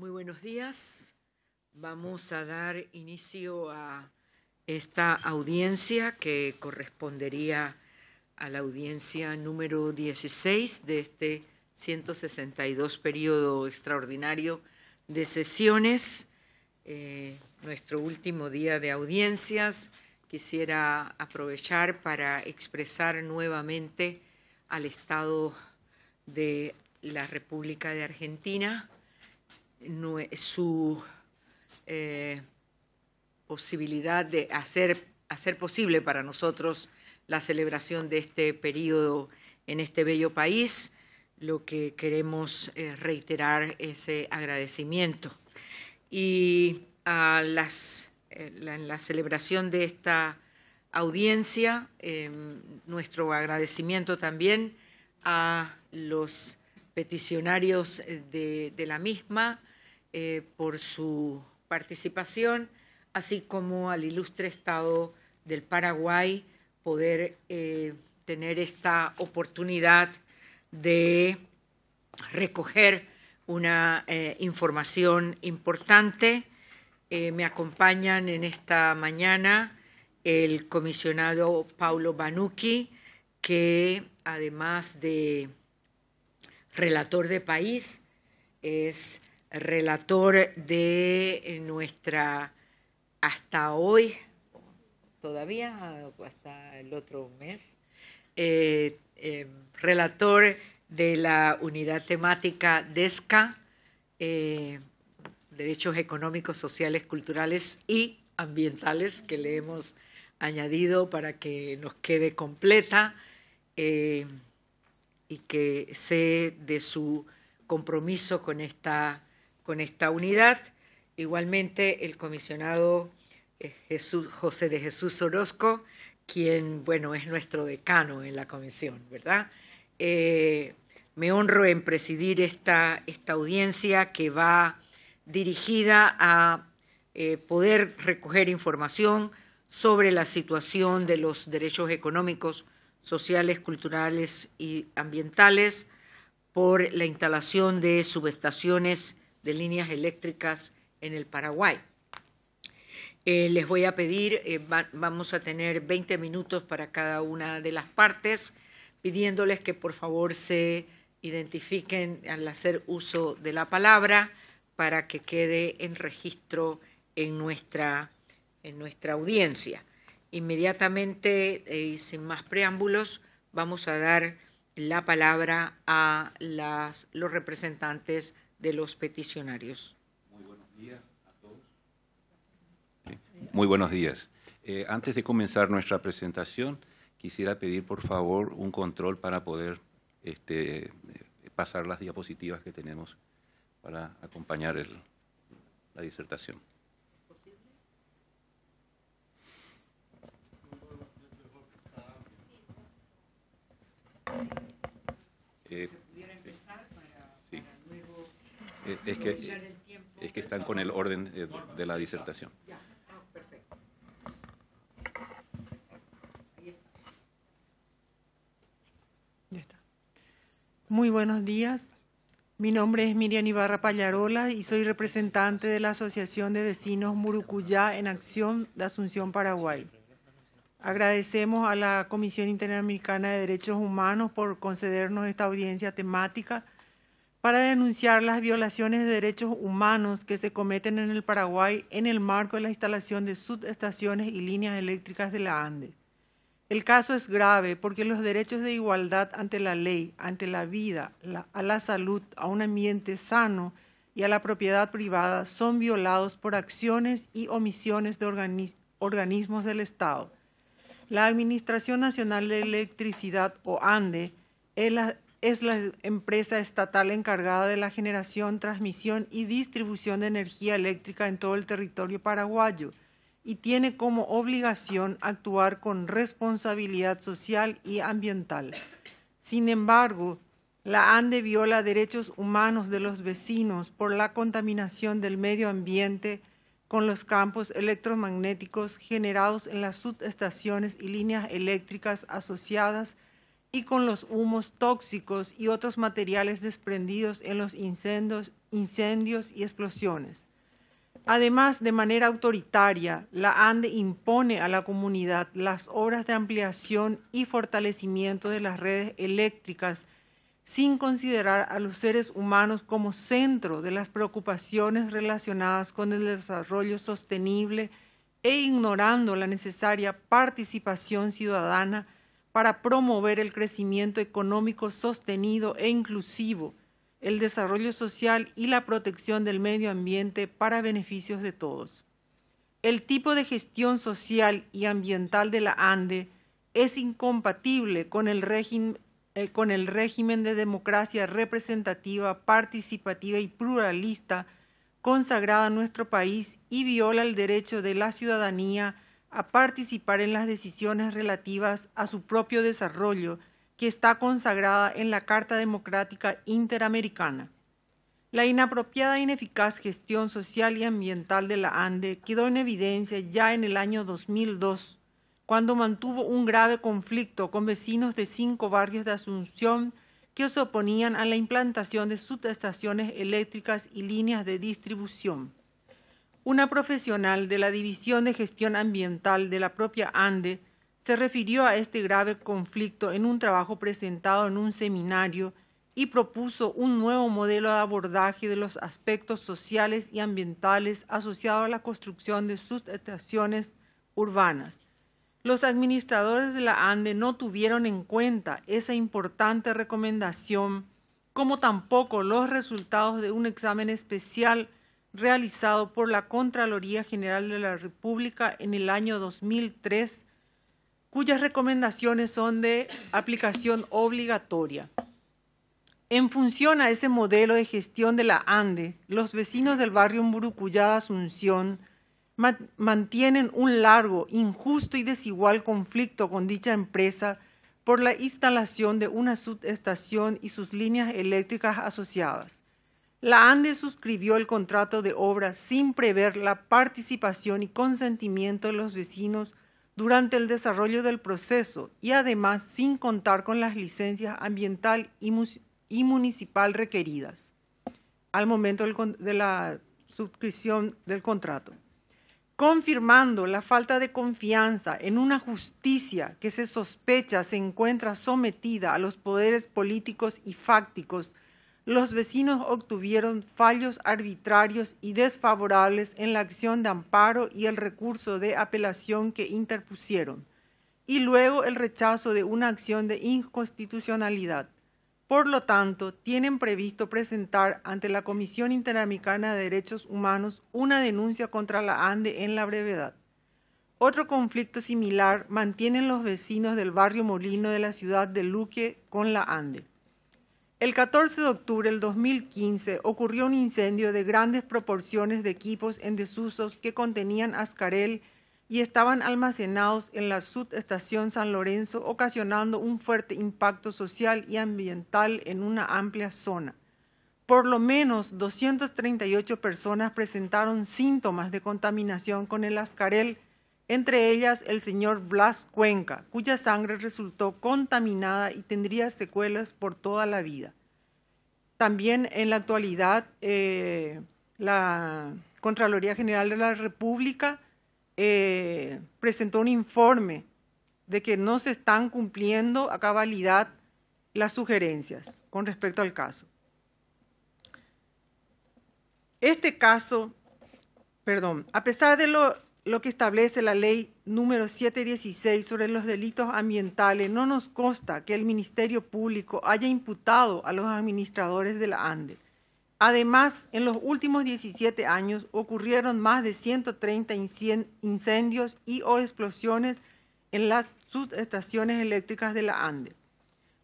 Muy buenos días. Vamos a dar inicio a esta audiencia que correspondería a la audiencia número 16 de este 162 periodo extraordinario de sesiones, eh, nuestro último día de audiencias. Quisiera aprovechar para expresar nuevamente al Estado de la República de Argentina su eh, posibilidad de hacer, posible para nosotros la celebración de este periodo en este bello país. Lo que queremos eh, reiterar ese agradecimiento. Y a las, eh, en la celebración de esta audiencia, em, nuestro agradecimiento también a los peticionarios de, de la misma, eh, por su participación, así como al ilustre Estado del Paraguay poder eh, tener esta oportunidad de recoger una eh, información importante. me acompañan en esta mañana el comisionado Paulo Banuki, que además de relator de país, es relator de nuestra hasta hoy, todavía hasta el otro mes, eh, eh, relator de la unidad temática DESCA, eh, Derechos Económicos, Sociales, Culturales y Ambientales, que le hemos añadido para que nos quede completa y que sé de su compromiso con esta con esta unidad. Igualmente el comisionado eh, José de Jesús Orozco, quien, bueno, es nuestro decano en la comisión, ¿verdad? Eh, me honro en presidir esta, audiencia que va dirigida a eh, poder recoger información sobre la situación de los derechos económicos, sociales, culturales y ambientales por la instalación de subestaciones de líneas eléctricas en el Paraguay. Eh, les voy a pedir, eh, vamos a tener 20 minutos para cada una de las partes, pidiéndoles que por favor se identifiquen al hacer uso de la palabra para que quede en registro en nuestra, en nuestra audiencia. Inmediatamente eh, y sin más preámbulos, vamos a dar la palabra a los representantes de los peticionarios. Muy buenos días a todos. Muy buenos días. Eh, antes de comenzar nuestra presentación, quisiera pedir por favor un control para poder este, pasar las diapositivas que tenemos para acompañar el, la disertación. Eh, eh, es que, están con el orden de la disertación. Ah, Muy buenos días. Mi nombre es Miriam Ibarra Pallarola y soy representante de la Asociación de Vecinos Murucuyá en Acción de Asunción, Paraguay. Agradecemos a la Comisión Interamericana de Derechos Humanos por concedernos esta audiencia temática para denunciar las violaciones de derechos humanos que se cometen en el Paraguay en el marco de la instalación de subestaciones y líneas eléctricas de la ANDE. El caso es grave porque los derechos de igualdad ante la ley, ante la vida, a la salud, a un ambiente sano y a la propiedad privada son violados por acciones y omisiones de organismos del Estado. La Administración Nacional de Electricidad, o ANDE, es la es la empresa estatal encargada de la generación, transmisión y distribución de energía eléctrica en todo el territorio paraguayo y tiene como obligación actuar con responsabilidad social y ambiental. Sin embargo, la ANDE viola derechos humanos de los vecinos por la contaminación del medio ambiente con los campos electromagnéticos generados en las subestaciones y líneas eléctricas asociadas y con los humos tóxicos y otros materiales desprendidos en los incendios, incendios y explosiones. Además, de manera autoritaria, la ANDE impone a la comunidad las obras de ampliación y fortalecimiento de las redes eléctricas sin considerar a los seres humanos como centro de las preocupaciones relacionadas con el desarrollo sostenible e ignorando la necesaria participación ciudadana para promover el crecimiento económico sostenido e inclusivo, el desarrollo social y la protección del medio ambiente para beneficios de todos. El tipo de gestión social y ambiental de la ANDE es incompatible con el, régimen eh, de democracia representativa, participativa y pluralista consagrada en nuestro país y viola el derecho de la ciudadanía a participar en las decisiones relativas a su propio desarrollo que está consagrada en la Carta Democrática Interamericana. La inapropiada e ineficaz gestión social y ambiental de la ANDE quedó en evidencia ya en el año 2002, cuando mantuvo un grave conflicto con vecinos de cinco barrios de Asunción que se oponían a la implantación de subestaciones eléctricas y líneas de distribución una profesional de la División de Gestión Ambiental de la propia ANDE se refirió a este grave conflicto en un trabajo presentado en un seminario y propuso un nuevo modelo de abordaje de los aspectos sociales y ambientales asociados a la construcción de sus estaciones urbanas. Los administradores de la ANDE no tuvieron en cuenta esa importante recomendación, como tampoco los resultados de un examen especial realizado por la Contraloría General de la República en el año 2003, cuyas recomendaciones son de aplicación obligatoria. En función a ese modelo de gestión de la ANDE, los vecinos del barrio Murucuyá Asunción mantienen un largo, injusto y desigual conflicto con dicha empresa por la instalación de una subestación y sus líneas eléctricas asociadas. La ANDE suscribió el contrato de obra sin prever la participación y consentimiento de los vecinos durante el desarrollo del proceso y además sin contar con las licencias ambiental y, y municipal requeridas al momento de la suscripción del contrato, confirmando la falta de confianza en una justicia que se sospecha se encuentra sometida a los poderes políticos y fácticos los vecinos obtuvieron fallos arbitrarios y desfavorables en la acción de amparo y el recurso de apelación que interpusieron, y luego el rechazo de una acción de inconstitucionalidad. Por lo tanto, tienen previsto presentar ante la Comisión Interamericana de Derechos Humanos una denuncia contra la ANDE en la brevedad. Otro conflicto similar mantienen los vecinos del barrio Molino de la ciudad de Luque con la ANDE. El 14 de octubre del 2015 ocurrió un incendio de grandes proporciones de equipos en desusos que contenían ascarel y estaban almacenados en la subestación San Lorenzo, ocasionando un fuerte impacto social y ambiental en una amplia zona. Por lo menos 238 personas presentaron síntomas de contaminación con el ascarel entre ellas el señor Blas Cuenca, cuya sangre resultó contaminada y tendría secuelas por toda la vida. También en la actualidad, eh, la Contraloría General de la República eh, presentó un informe de que no se están cumpliendo a cabalidad las sugerencias con respecto al caso. Este caso, perdón, a pesar de lo lo que establece la ley número 716 sobre los delitos ambientales, no nos consta que el Ministerio Público haya imputado a los administradores de la ANDE. Además, en los últimos 17 años ocurrieron más de 130 incendios y o explosiones en las subestaciones eléctricas de la ANDE.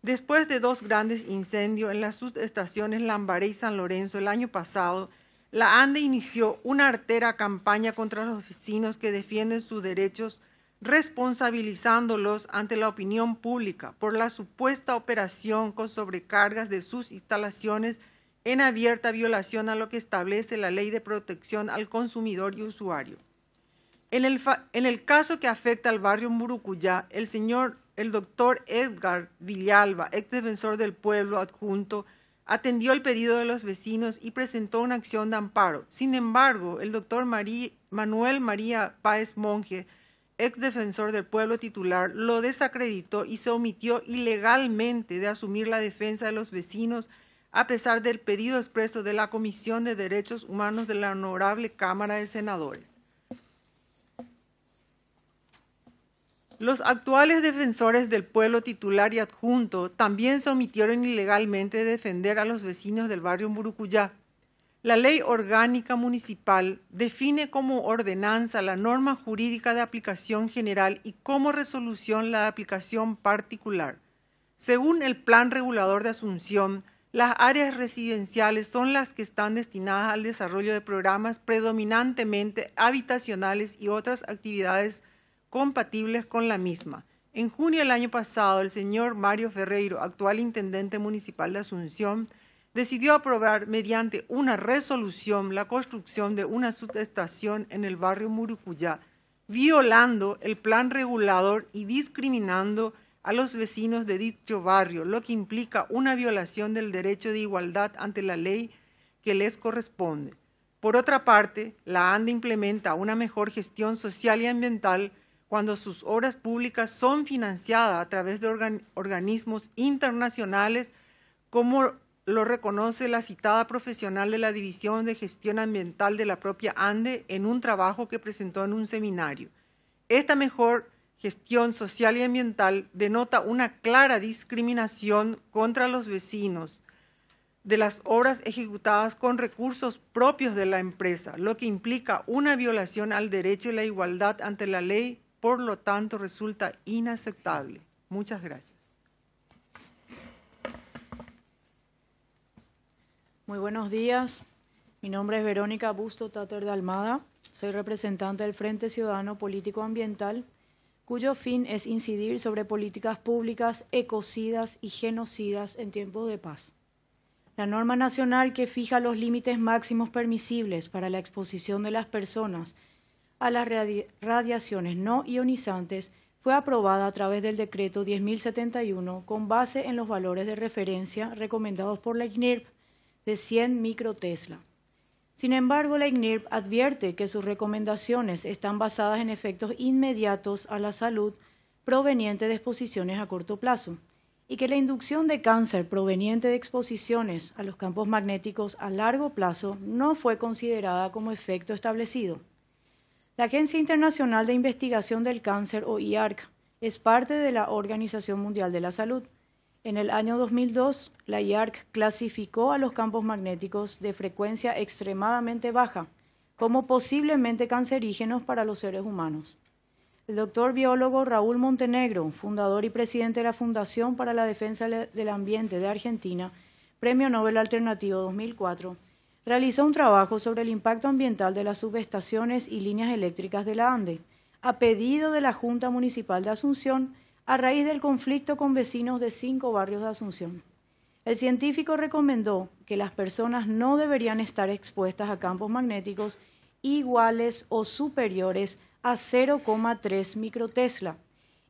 Después de dos grandes incendios en las subestaciones Lambaré y San Lorenzo el año pasado, la ANDE inició una artera campaña contra los oficinos que defienden sus derechos, responsabilizándolos ante la opinión pública por la supuesta operación con sobrecargas de sus instalaciones en abierta violación a lo que establece la Ley de Protección al Consumidor y Usuario. En el, caso que afecta al barrio Murucuyá, el señor, el doctor Edgar Villalba, ex defensor del pueblo adjunto, atendió el pedido de los vecinos y presentó una acción de amparo. Sin embargo, el doctor Manuel María Páez Monge, ex defensor del pueblo titular, lo desacreditó y se omitió ilegalmente de asumir la defensa de los vecinos a pesar del pedido expreso de la Comisión de Derechos Humanos de la Honorable Cámara de Senadores. Los actuales defensores del pueblo titular y adjunto también se omitieron ilegalmente de defender a los vecinos del barrio Murucuyá. La ley orgánica municipal define como ordenanza la norma jurídica de aplicación general y como resolución la de aplicación particular. Según el Plan Regulador de Asunción, las áreas residenciales son las que están destinadas al desarrollo de programas predominantemente habitacionales y otras actividades compatibles con la misma. En junio del año pasado, el señor Mario Ferreiro, actual intendente municipal de Asunción, decidió aprobar mediante una resolución la construcción de una subestación en el barrio Murucuyá, violando el plan regulador y discriminando a los vecinos de dicho barrio, lo que implica una violación del derecho de igualdad ante la ley que les corresponde. Por otra parte, la ANDA implementa una mejor gestión social y ambiental cuando sus obras públicas son financiadas a través de organismos internacionales, como lo reconoce la citada profesional de la División de Gestión Ambiental de la propia ANDE en un trabajo que presentó en un seminario. Esta mejor gestión social y ambiental denota una clara discriminación contra los vecinos de las obras ejecutadas con recursos propios de la empresa, lo que implica una violación al derecho y la igualdad ante la ley por lo tanto, resulta inaceptable. Muchas gracias. Muy buenos días. Mi nombre es Verónica Busto Tater de Almada. Soy representante del Frente Ciudadano Político Ambiental, cuyo fin es incidir sobre políticas públicas ecocidas y genocidas en tiempos de paz. La norma nacional que fija los límites máximos permisibles para la exposición de las personas a las radiaciones no ionizantes fue aprobada a través del decreto 10.071 con base en los valores de referencia recomendados por la IGNIRP e de 100 microtesla. Sin embargo, la IGNIRP e advierte que sus recomendaciones están basadas en efectos inmediatos a la salud provenientes de exposiciones a corto plazo y que la inducción de cáncer proveniente de exposiciones a los campos magnéticos a largo plazo no fue considerada como efecto establecido. La Agencia Internacional de Investigación del Cáncer, o IARC, es parte de la Organización Mundial de la Salud. En el año 2002, la IARC clasificó a los campos magnéticos de frecuencia extremadamente baja como posiblemente cancerígenos para los seres humanos. El doctor biólogo Raúl Montenegro, fundador y presidente de la Fundación para la Defensa del Ambiente de Argentina, Premio Nobel Alternativo 2004, realizó un trabajo sobre el impacto ambiental de las subestaciones y líneas eléctricas de la ANDE, a pedido de la Junta Municipal de Asunción, a raíz del conflicto con vecinos de cinco barrios de Asunción. El científico recomendó que las personas no deberían estar expuestas a campos magnéticos iguales o superiores a 0,3 microtesla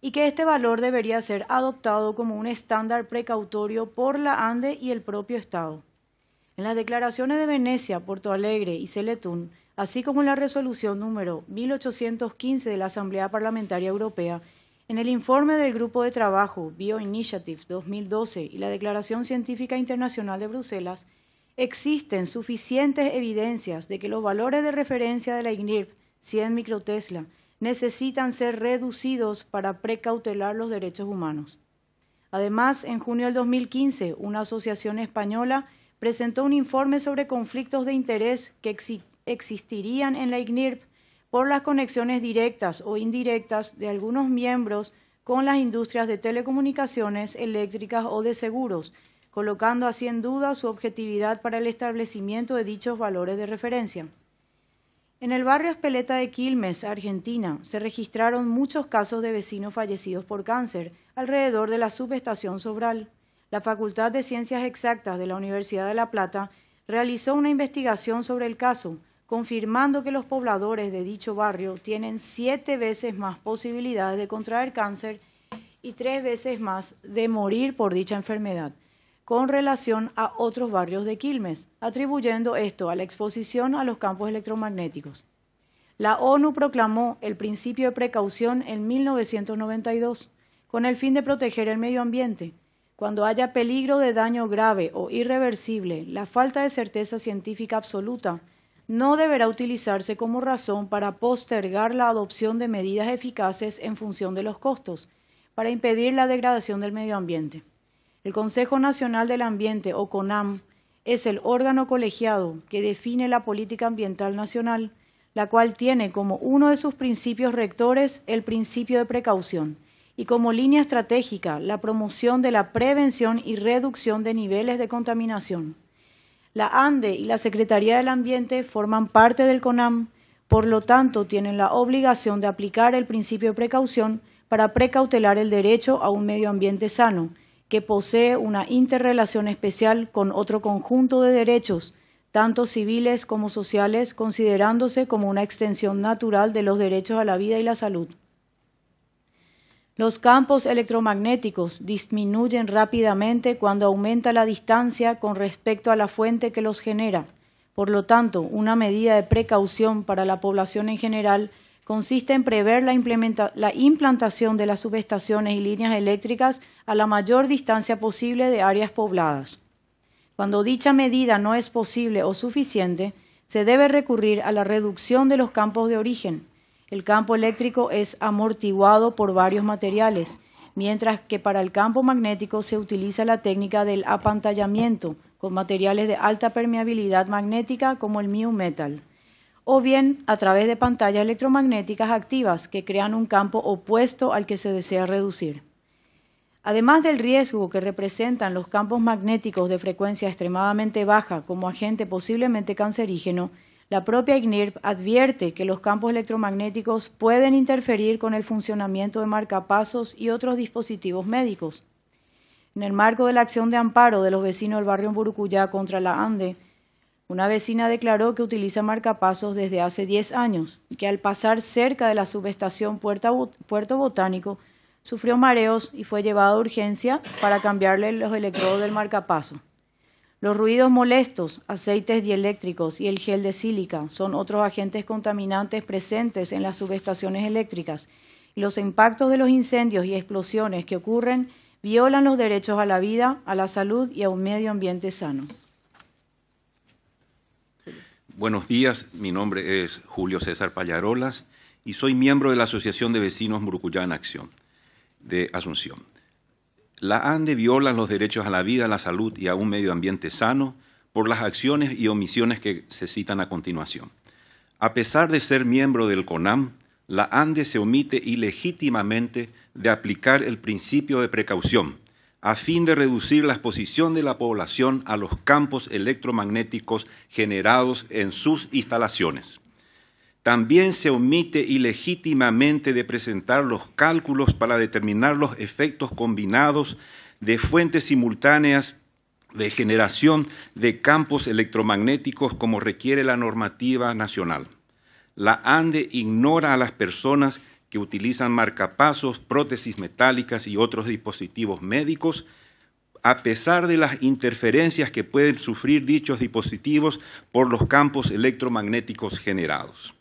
y que este valor debería ser adoptado como un estándar precautorio por la ANDE y el propio Estado. En las declaraciones de Venecia, Porto Alegre y Celetún, así como en la resolución número 1815 de la Asamblea Parlamentaria Europea, en el informe del Grupo de Trabajo Bioinitiative 2012 y la Declaración Científica Internacional de Bruselas, existen suficientes evidencias de que los valores de referencia de la IGNIRP, 100 microtesla, necesitan ser reducidos para precautelar los derechos humanos. Además, en junio del 2015, una asociación española presentó un informe sobre conflictos de interés que existirían en la IGNIRP por las conexiones directas o indirectas de algunos miembros con las industrias de telecomunicaciones eléctricas o de seguros, colocando así en duda su objetividad para el establecimiento de dichos valores de referencia. En el barrio Espeleta de Quilmes, Argentina, se registraron muchos casos de vecinos fallecidos por cáncer alrededor de la subestación Sobral la Facultad de Ciencias Exactas de la Universidad de La Plata realizó una investigación sobre el caso, confirmando que los pobladores de dicho barrio tienen siete veces más posibilidades de contraer cáncer y tres veces más de morir por dicha enfermedad, con relación a otros barrios de Quilmes, atribuyendo esto a la exposición a los campos electromagnéticos. La ONU proclamó el principio de precaución en 1992, con el fin de proteger el medio ambiente, cuando haya peligro de daño grave o irreversible, la falta de certeza científica absoluta no deberá utilizarse como razón para postergar la adopción de medidas eficaces en función de los costos, para impedir la degradación del medio ambiente. El Consejo Nacional del Ambiente, o CONAM, es el órgano colegiado que define la política ambiental nacional, la cual tiene como uno de sus principios rectores el principio de precaución y como línea estratégica la promoción de la prevención y reducción de niveles de contaminación. La ANDE y la Secretaría del Ambiente forman parte del CONAM, por lo tanto tienen la obligación de aplicar el principio de precaución para precautelar el derecho a un medio ambiente sano, que posee una interrelación especial con otro conjunto de derechos, tanto civiles como sociales, considerándose como una extensión natural de los derechos a la vida y la salud. Los campos electromagnéticos disminuyen rápidamente cuando aumenta la distancia con respecto a la fuente que los genera. Por lo tanto, una medida de precaución para la población en general consiste en prever la, implantación de las subestaciones y líneas eléctricas a la mayor distancia posible de áreas pobladas. Cuando dicha medida no es posible o suficiente, se debe recurrir a la reducción de los campos de origen, el campo eléctrico es amortiguado por varios materiales, mientras que para el campo magnético se utiliza la técnica del apantallamiento con materiales de alta permeabilidad magnética como el mu metal, o bien a través de pantallas electromagnéticas activas que crean un campo opuesto al que se desea reducir. Además del riesgo que representan los campos magnéticos de frecuencia extremadamente baja como agente posiblemente cancerígeno, la propia INIRP advierte que los campos electromagnéticos pueden interferir con el funcionamiento de marcapasos y otros dispositivos médicos. En el marco de la acción de amparo de los vecinos del barrio Burucuyá contra la ANDE, una vecina declaró que utiliza marcapasos desde hace 10 años y que al pasar cerca de la subestación Puerto Botánico sufrió mareos y fue llevada a urgencia para cambiarle los electrodos del marcapaso. Los ruidos molestos, aceites dieléctricos y el gel de sílica son otros agentes contaminantes presentes en las subestaciones eléctricas. Los impactos de los incendios y explosiones que ocurren violan los derechos a la vida, a la salud y a un medio ambiente sano. Buenos días, mi nombre es Julio César Pallarolas y soy miembro de la Asociación de Vecinos Murucuyá en Acción de Asunción. La ANDE viola los derechos a la vida, a la salud y a un medio ambiente sano por las acciones y omisiones que se citan a continuación. A pesar de ser miembro del CONAM, la ANDE se omite ilegítimamente de aplicar el principio de precaución a fin de reducir la exposición de la población a los campos electromagnéticos generados en sus instalaciones también se omite ilegítimamente de presentar los cálculos para determinar los efectos combinados de fuentes simultáneas de generación de campos electromagnéticos como requiere la normativa nacional. La ANDE ignora a las personas que utilizan marcapasos, prótesis metálicas y otros dispositivos médicos, a pesar de las interferencias que pueden sufrir dichos dispositivos por los campos electromagnéticos generados.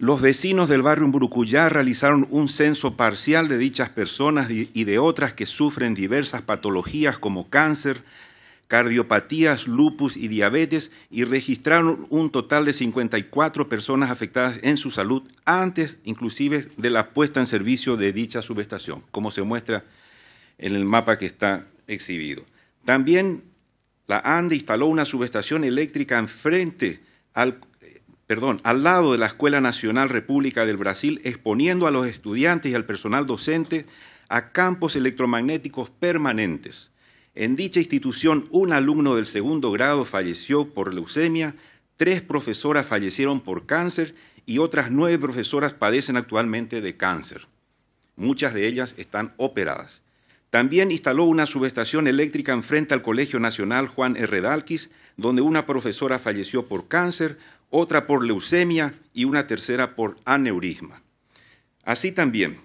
Los vecinos del barrio Umburucuyá realizaron un censo parcial de dichas personas y de otras que sufren diversas patologías como cáncer, cardiopatías, lupus y diabetes y registraron un total de 54 personas afectadas en su salud antes inclusive de la puesta en servicio de dicha subestación, como se muestra en el mapa que está exhibido. También la ANDE instaló una subestación eléctrica enfrente al perdón, al lado de la Escuela Nacional República del Brasil, exponiendo a los estudiantes y al personal docente a campos electromagnéticos permanentes. En dicha institución, un alumno del segundo grado falleció por leucemia, tres profesoras fallecieron por cáncer y otras nueve profesoras padecen actualmente de cáncer. Muchas de ellas están operadas. También instaló una subestación eléctrica enfrente al Colegio Nacional Juan R. Dalquis, donde una profesora falleció por cáncer, otra por leucemia y una tercera por aneurisma. Así también,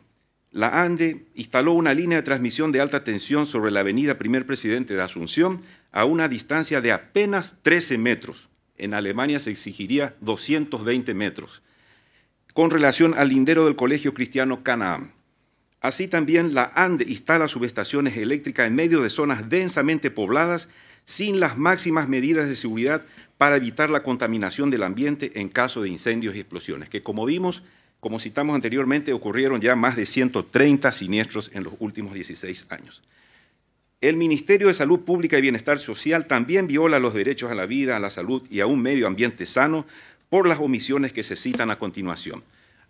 la ANDE instaló una línea de transmisión de alta tensión sobre la avenida Primer Presidente de Asunción a una distancia de apenas 13 metros. En Alemania se exigiría 220 metros, con relación al lindero del Colegio Cristiano Canaán. Así también, la ANDE instala subestaciones eléctricas en medio de zonas densamente pobladas sin las máximas medidas de seguridad para evitar la contaminación del ambiente en caso de incendios y explosiones, que como vimos, como citamos anteriormente, ocurrieron ya más de 130 siniestros en los últimos 16 años. El Ministerio de Salud Pública y Bienestar Social también viola los derechos a la vida, a la salud y a un medio ambiente sano por las omisiones que se citan a continuación.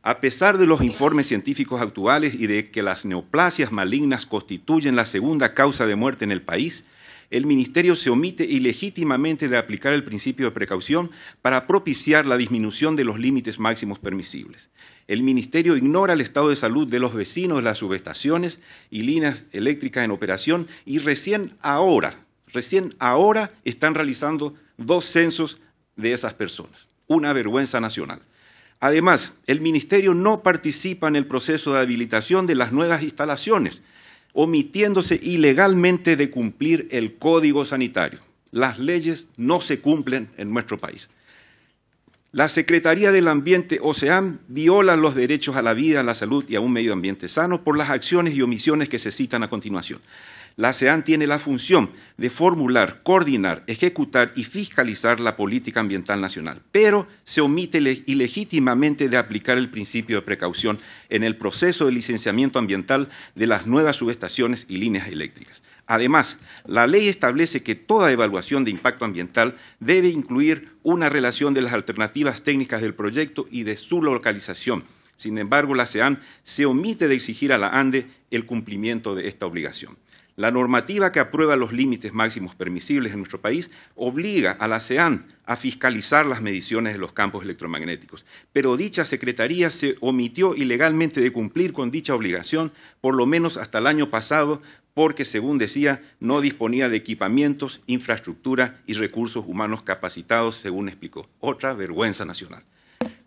A pesar de los informes científicos actuales y de que las neoplasias malignas constituyen la segunda causa de muerte en el país, el Ministerio se omite ilegítimamente de aplicar el principio de precaución para propiciar la disminución de los límites máximos permisibles. El Ministerio ignora el estado de salud de los vecinos de las subestaciones y líneas eléctricas en operación y recién ahora, recién ahora están realizando dos censos de esas personas. Una vergüenza nacional. Además, el Ministerio no participa en el proceso de habilitación de las nuevas instalaciones omitiéndose ilegalmente de cumplir el código sanitario. Las leyes no se cumplen en nuestro país. La Secretaría del Ambiente OCEAN viola los derechos a la vida, a la salud y a un medio ambiente sano por las acciones y omisiones que se citan a continuación. La ASEAN tiene la función de formular, coordinar, ejecutar y fiscalizar la política ambiental nacional, pero se omite ilegítimamente de aplicar el principio de precaución en el proceso de licenciamiento ambiental de las nuevas subestaciones y líneas eléctricas. Además, la ley establece que toda evaluación de impacto ambiental debe incluir una relación de las alternativas técnicas del proyecto y de su localización. Sin embargo, la ASEAN se omite de exigir a la ANDE el cumplimiento de esta obligación. La normativa que aprueba los límites máximos permisibles en nuestro país obliga a la CEAN a fiscalizar las mediciones de los campos electromagnéticos, pero dicha Secretaría se omitió ilegalmente de cumplir con dicha obligación, por lo menos hasta el año pasado, porque, según decía, no disponía de equipamientos, infraestructura y recursos humanos capacitados, según explicó. Otra vergüenza nacional.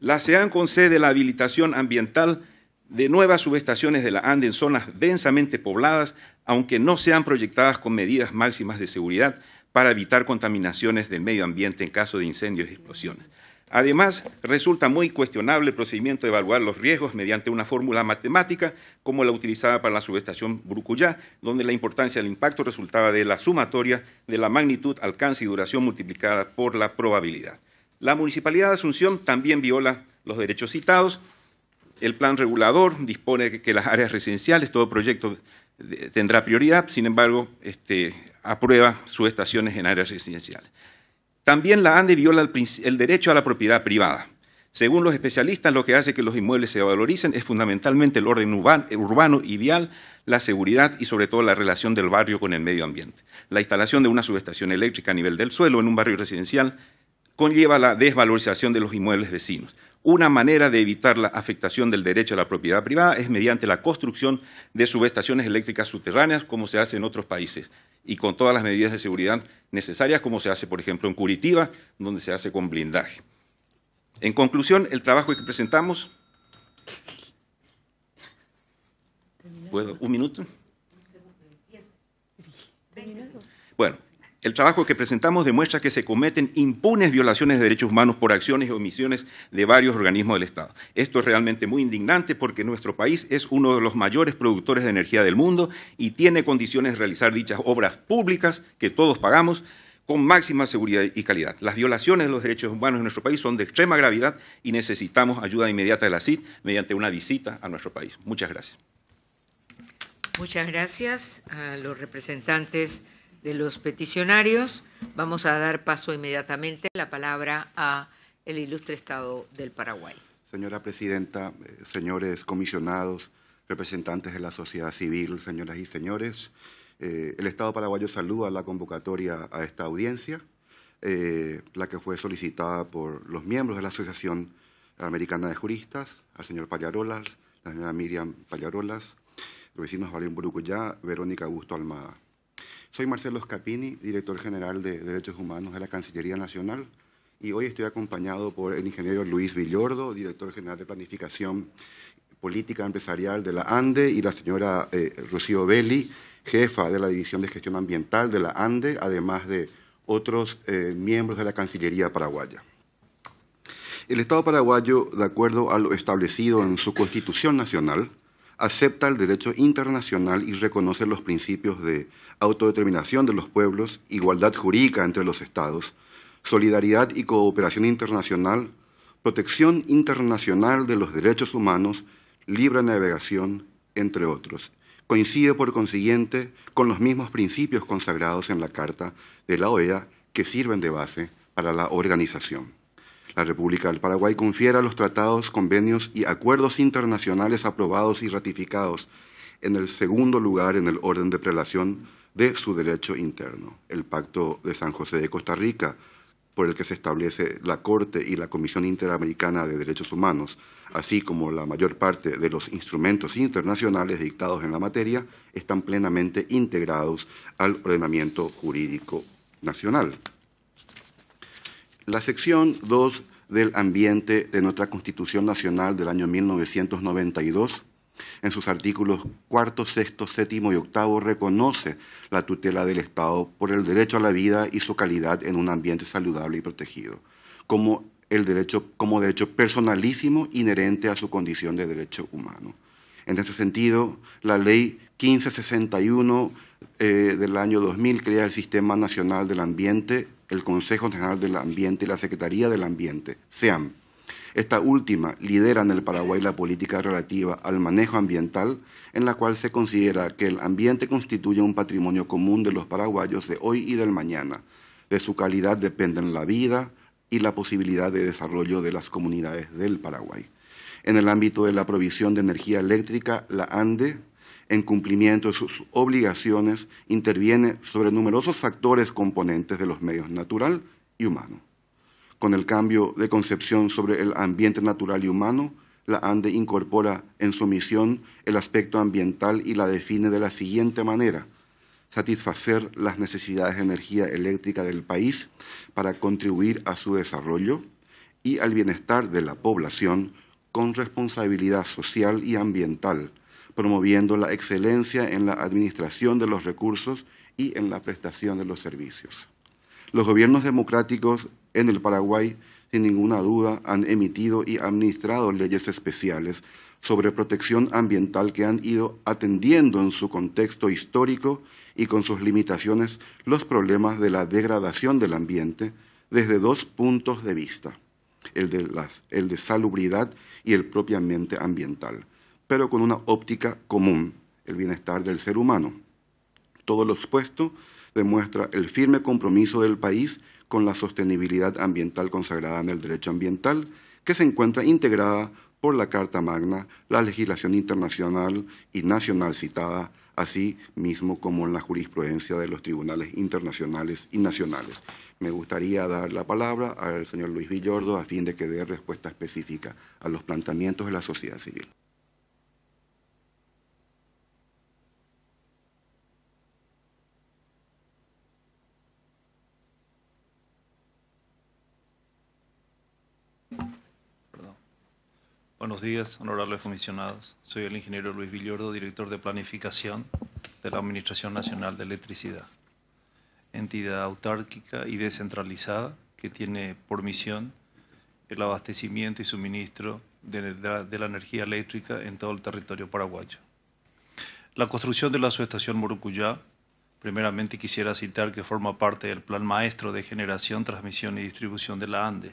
La SEAN concede la habilitación ambiental de nuevas subestaciones de la ANDE en zonas densamente pobladas, aunque no sean proyectadas con medidas máximas de seguridad para evitar contaminaciones del medio ambiente en caso de incendios y explosiones. Además, resulta muy cuestionable el procedimiento de evaluar los riesgos mediante una fórmula matemática como la utilizada para la subestación Brucuyá, donde la importancia del impacto resultaba de la sumatoria de la magnitud, alcance y duración multiplicada por la probabilidad. La Municipalidad de Asunción también viola los derechos citados el plan regulador dispone que las áreas residenciales, todo proyecto tendrá prioridad, sin embargo, este, aprueba subestaciones en áreas residenciales. También la ANDE viola el, el derecho a la propiedad privada. Según los especialistas, lo que hace que los inmuebles se valoricen es fundamentalmente el orden urbano y vial, la seguridad y sobre todo la relación del barrio con el medio ambiente. La instalación de una subestación eléctrica a nivel del suelo en un barrio residencial conlleva la desvalorización de los inmuebles vecinos. Una manera de evitar la afectación del derecho a la propiedad privada es mediante la construcción de subestaciones eléctricas subterráneas, como se hace en otros países, y con todas las medidas de seguridad necesarias, como se hace, por ejemplo, en Curitiba, donde se hace con blindaje. En conclusión, el trabajo que presentamos... ¿Puedo? ¿Un minuto? El trabajo que presentamos demuestra que se cometen impunes violaciones de derechos humanos por acciones y omisiones de varios organismos del Estado. Esto es realmente muy indignante porque nuestro país es uno de los mayores productores de energía del mundo y tiene condiciones de realizar dichas obras públicas que todos pagamos con máxima seguridad y calidad. Las violaciones de los derechos humanos en nuestro país son de extrema gravedad y necesitamos ayuda inmediata de la CID mediante una visita a nuestro país. Muchas gracias. Muchas gracias a los representantes de los peticionarios, vamos a dar paso inmediatamente la palabra a el ilustre Estado del Paraguay. Señora Presidenta, eh, señores comisionados, representantes de la sociedad civil, señoras y señores, eh, el Estado paraguayo saluda la convocatoria a esta audiencia, eh, la que fue solicitada por los miembros de la Asociación Americana de Juristas, al señor Pallarolas, la señora Miriam Pallarolas, los vecinos Valerio Burucuyá, Verónica Augusto Almada. Soy Marcelo Scapini, director general de Derechos Humanos de la Cancillería Nacional y hoy estoy acompañado por el ingeniero Luis Villordo, director general de Planificación Política Empresarial de la ANDE y la señora eh, Rocío Belli, jefa de la División de Gestión Ambiental de la ANDE, además de otros eh, miembros de la Cancillería paraguaya. El Estado paraguayo, de acuerdo a lo establecido en su Constitución Nacional, acepta el derecho internacional y reconoce los principios de autodeterminación de los pueblos, igualdad jurídica entre los estados, solidaridad y cooperación internacional, protección internacional de los derechos humanos, libre navegación, entre otros. Coincide, por consiguiente, con los mismos principios consagrados en la Carta de la OEA que sirven de base para la organización. La República del Paraguay confiere los tratados, convenios y acuerdos internacionales aprobados y ratificados en el segundo lugar en el orden de prelación de su derecho interno, el Pacto de San José de Costa Rica, por el que se establece la Corte y la Comisión Interamericana de Derechos Humanos, así como la mayor parte de los instrumentos internacionales dictados en la materia, están plenamente integrados al ordenamiento jurídico nacional. La sección 2 del ambiente de nuestra Constitución Nacional del año 1992 en sus artículos cuarto, sexto, séptimo y octavo reconoce la tutela del Estado por el derecho a la vida y su calidad en un ambiente saludable y protegido, como, el derecho, como derecho personalísimo inherente a su condición de derecho humano. En ese sentido, la ley 1561 eh, del año 2000 crea el Sistema Nacional del Ambiente, el Consejo Nacional del Ambiente y la Secretaría del Ambiente, SEAM esta última lidera en el Paraguay la política relativa al manejo ambiental, en la cual se considera que el ambiente constituye un patrimonio común de los paraguayos de hoy y del mañana. De su calidad dependen la vida y la posibilidad de desarrollo de las comunidades del Paraguay. En el ámbito de la provisión de energía eléctrica, la ANDE, en cumplimiento de sus obligaciones, interviene sobre numerosos factores componentes de los medios natural y humano con el cambio de concepción sobre el ambiente natural y humano, la ANDE incorpora en su misión el aspecto ambiental y la define de la siguiente manera. Satisfacer las necesidades de energía eléctrica del país para contribuir a su desarrollo y al bienestar de la población con responsabilidad social y ambiental, promoviendo la excelencia en la administración de los recursos y en la prestación de los servicios. Los gobiernos democráticos en el Paraguay, sin ninguna duda, han emitido y administrado leyes especiales sobre protección ambiental que han ido atendiendo en su contexto histórico y con sus limitaciones los problemas de la degradación del ambiente desde dos puntos de vista, el de, salubridad y el propiamente ambiental, pero con una óptica común, el bienestar del ser humano. Todo lo expuesto demuestra el firme compromiso del país con la sostenibilidad ambiental consagrada en el derecho ambiental, que se encuentra integrada por la Carta Magna, la legislación internacional y nacional citada, así mismo como en la jurisprudencia de los tribunales internacionales y nacionales. Me gustaría dar la palabra al señor Luis Villordo a fin de que dé respuesta específica a los planteamientos de la sociedad civil. Buenos días, honorables comisionados. Soy el ingeniero Luis Villordo, director de Planificación de la Administración Nacional de Electricidad, entidad autárquica y descentralizada que tiene por misión el abastecimiento y suministro de la, energía eléctrica en todo el territorio paraguayo. La construcción de la subestación Morucuyá, primeramente quisiera citar que forma parte del Plan Maestro de Generación, Transmisión y Distribución de la ANDE,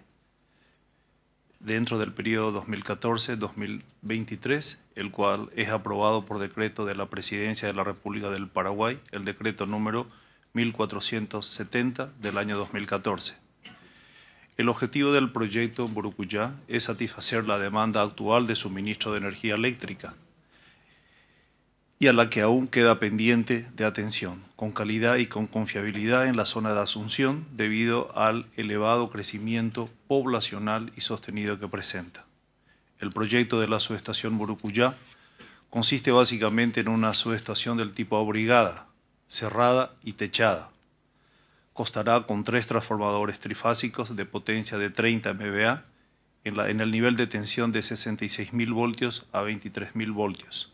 dentro del periodo 2014-2023, el cual es aprobado por decreto de la Presidencia de la República del Paraguay, el decreto número 1470 del año 2014. El objetivo del proyecto Burucuyá es satisfacer la demanda actual de suministro de energía eléctrica, y a la que aún queda pendiente de atención, con calidad y con confiabilidad en la zona de Asunción debido al elevado crecimiento poblacional y sostenido que presenta. El proyecto de la subestación Borucuyá consiste básicamente en una subestación del tipo abrigada, cerrada y techada. Costará con tres transformadores trifásicos de potencia de 30 MVA en, en el nivel de tensión de 66.000 voltios a 23.000 voltios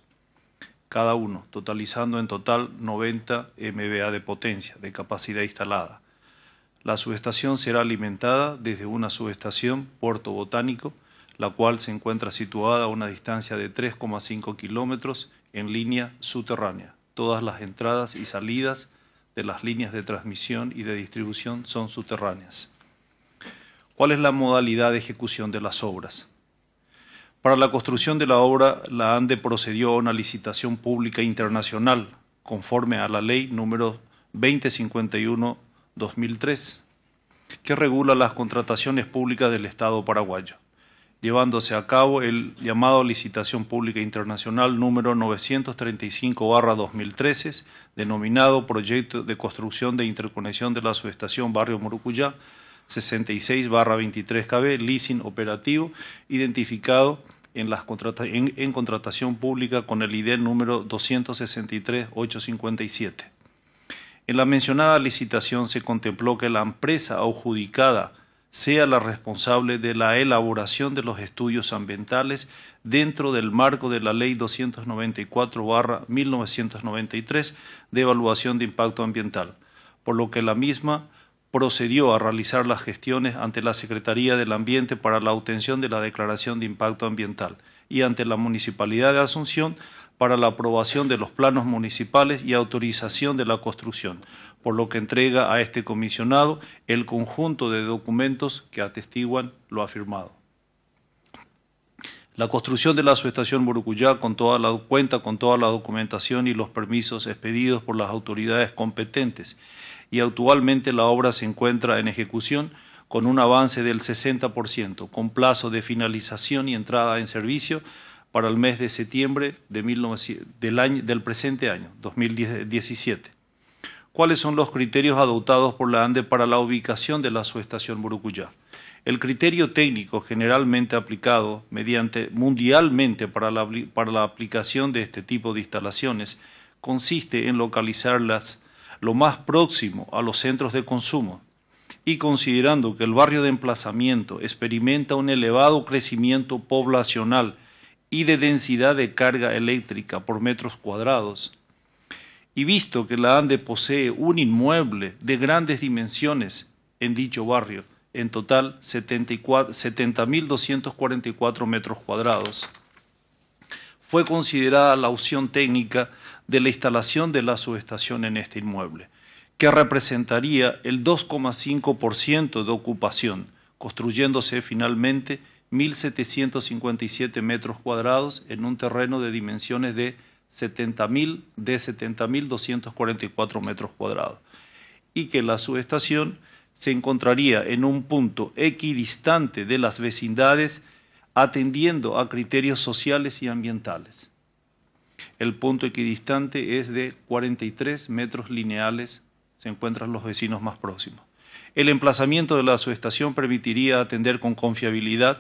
cada uno, totalizando en total 90 MVA de potencia, de capacidad instalada. La subestación será alimentada desde una subestación Puerto Botánico, la cual se encuentra situada a una distancia de 3,5 kilómetros en línea subterránea. Todas las entradas y salidas de las líneas de transmisión y de distribución son subterráneas. ¿Cuál es la modalidad de ejecución de las obras? Para la construcción de la obra, la ANDE procedió a una licitación pública internacional conforme a la ley número 2051-2003, que regula las contrataciones públicas del Estado paraguayo, llevándose a cabo el llamado licitación pública internacional número 935-2013, denominado Proyecto de Construcción de Interconexión de la Subestación Barrio Murucuyá, 66-23KB, leasing operativo, identificado en, las en, contratación pública con el ID número 263-857. En la mencionada licitación se contempló que la empresa adjudicada sea la responsable de la elaboración de los estudios ambientales dentro del marco de la Ley 294-1993 de evaluación de impacto ambiental, por lo que la misma procedió a realizar las gestiones ante la Secretaría del Ambiente para la obtención de la Declaración de Impacto Ambiental y ante la Municipalidad de Asunción para la aprobación de los planos municipales y autorización de la construcción, por lo que entrega a este comisionado el conjunto de documentos que atestiguan lo afirmado. La construcción de la subestación Borucuyá cuenta con toda la documentación y los permisos expedidos por las autoridades competentes y actualmente la obra se encuentra en ejecución con un avance del 60%, con plazo de finalización y entrada en servicio para el mes de septiembre del, presente año, 2017. ¿Cuáles son los criterios adoptados por la ANDE para la ubicación de la subestación Burucuyá? El criterio técnico generalmente aplicado mundialmente para la, para la aplicación de este tipo de instalaciones consiste en localizarlas lo más próximo a los centros de consumo, y considerando que el barrio de emplazamiento experimenta un elevado crecimiento poblacional y de densidad de carga eléctrica por metros cuadrados, y visto que la ANDE posee un inmueble de grandes dimensiones en dicho barrio, en total 70.244 metros cuadrados, fue considerada la opción técnica de la instalación de la subestación en este inmueble, que representaría el 2,5% de ocupación, construyéndose finalmente 1.757 metros cuadrados en un terreno de dimensiones de 70.000 de 70.244 metros cuadrados y que la subestación se encontraría en un punto equidistante de las vecindades atendiendo a criterios sociales y ambientales. El punto equidistante es de 43 metros lineales, se encuentran los vecinos más próximos. El emplazamiento de la subestación permitiría atender con confiabilidad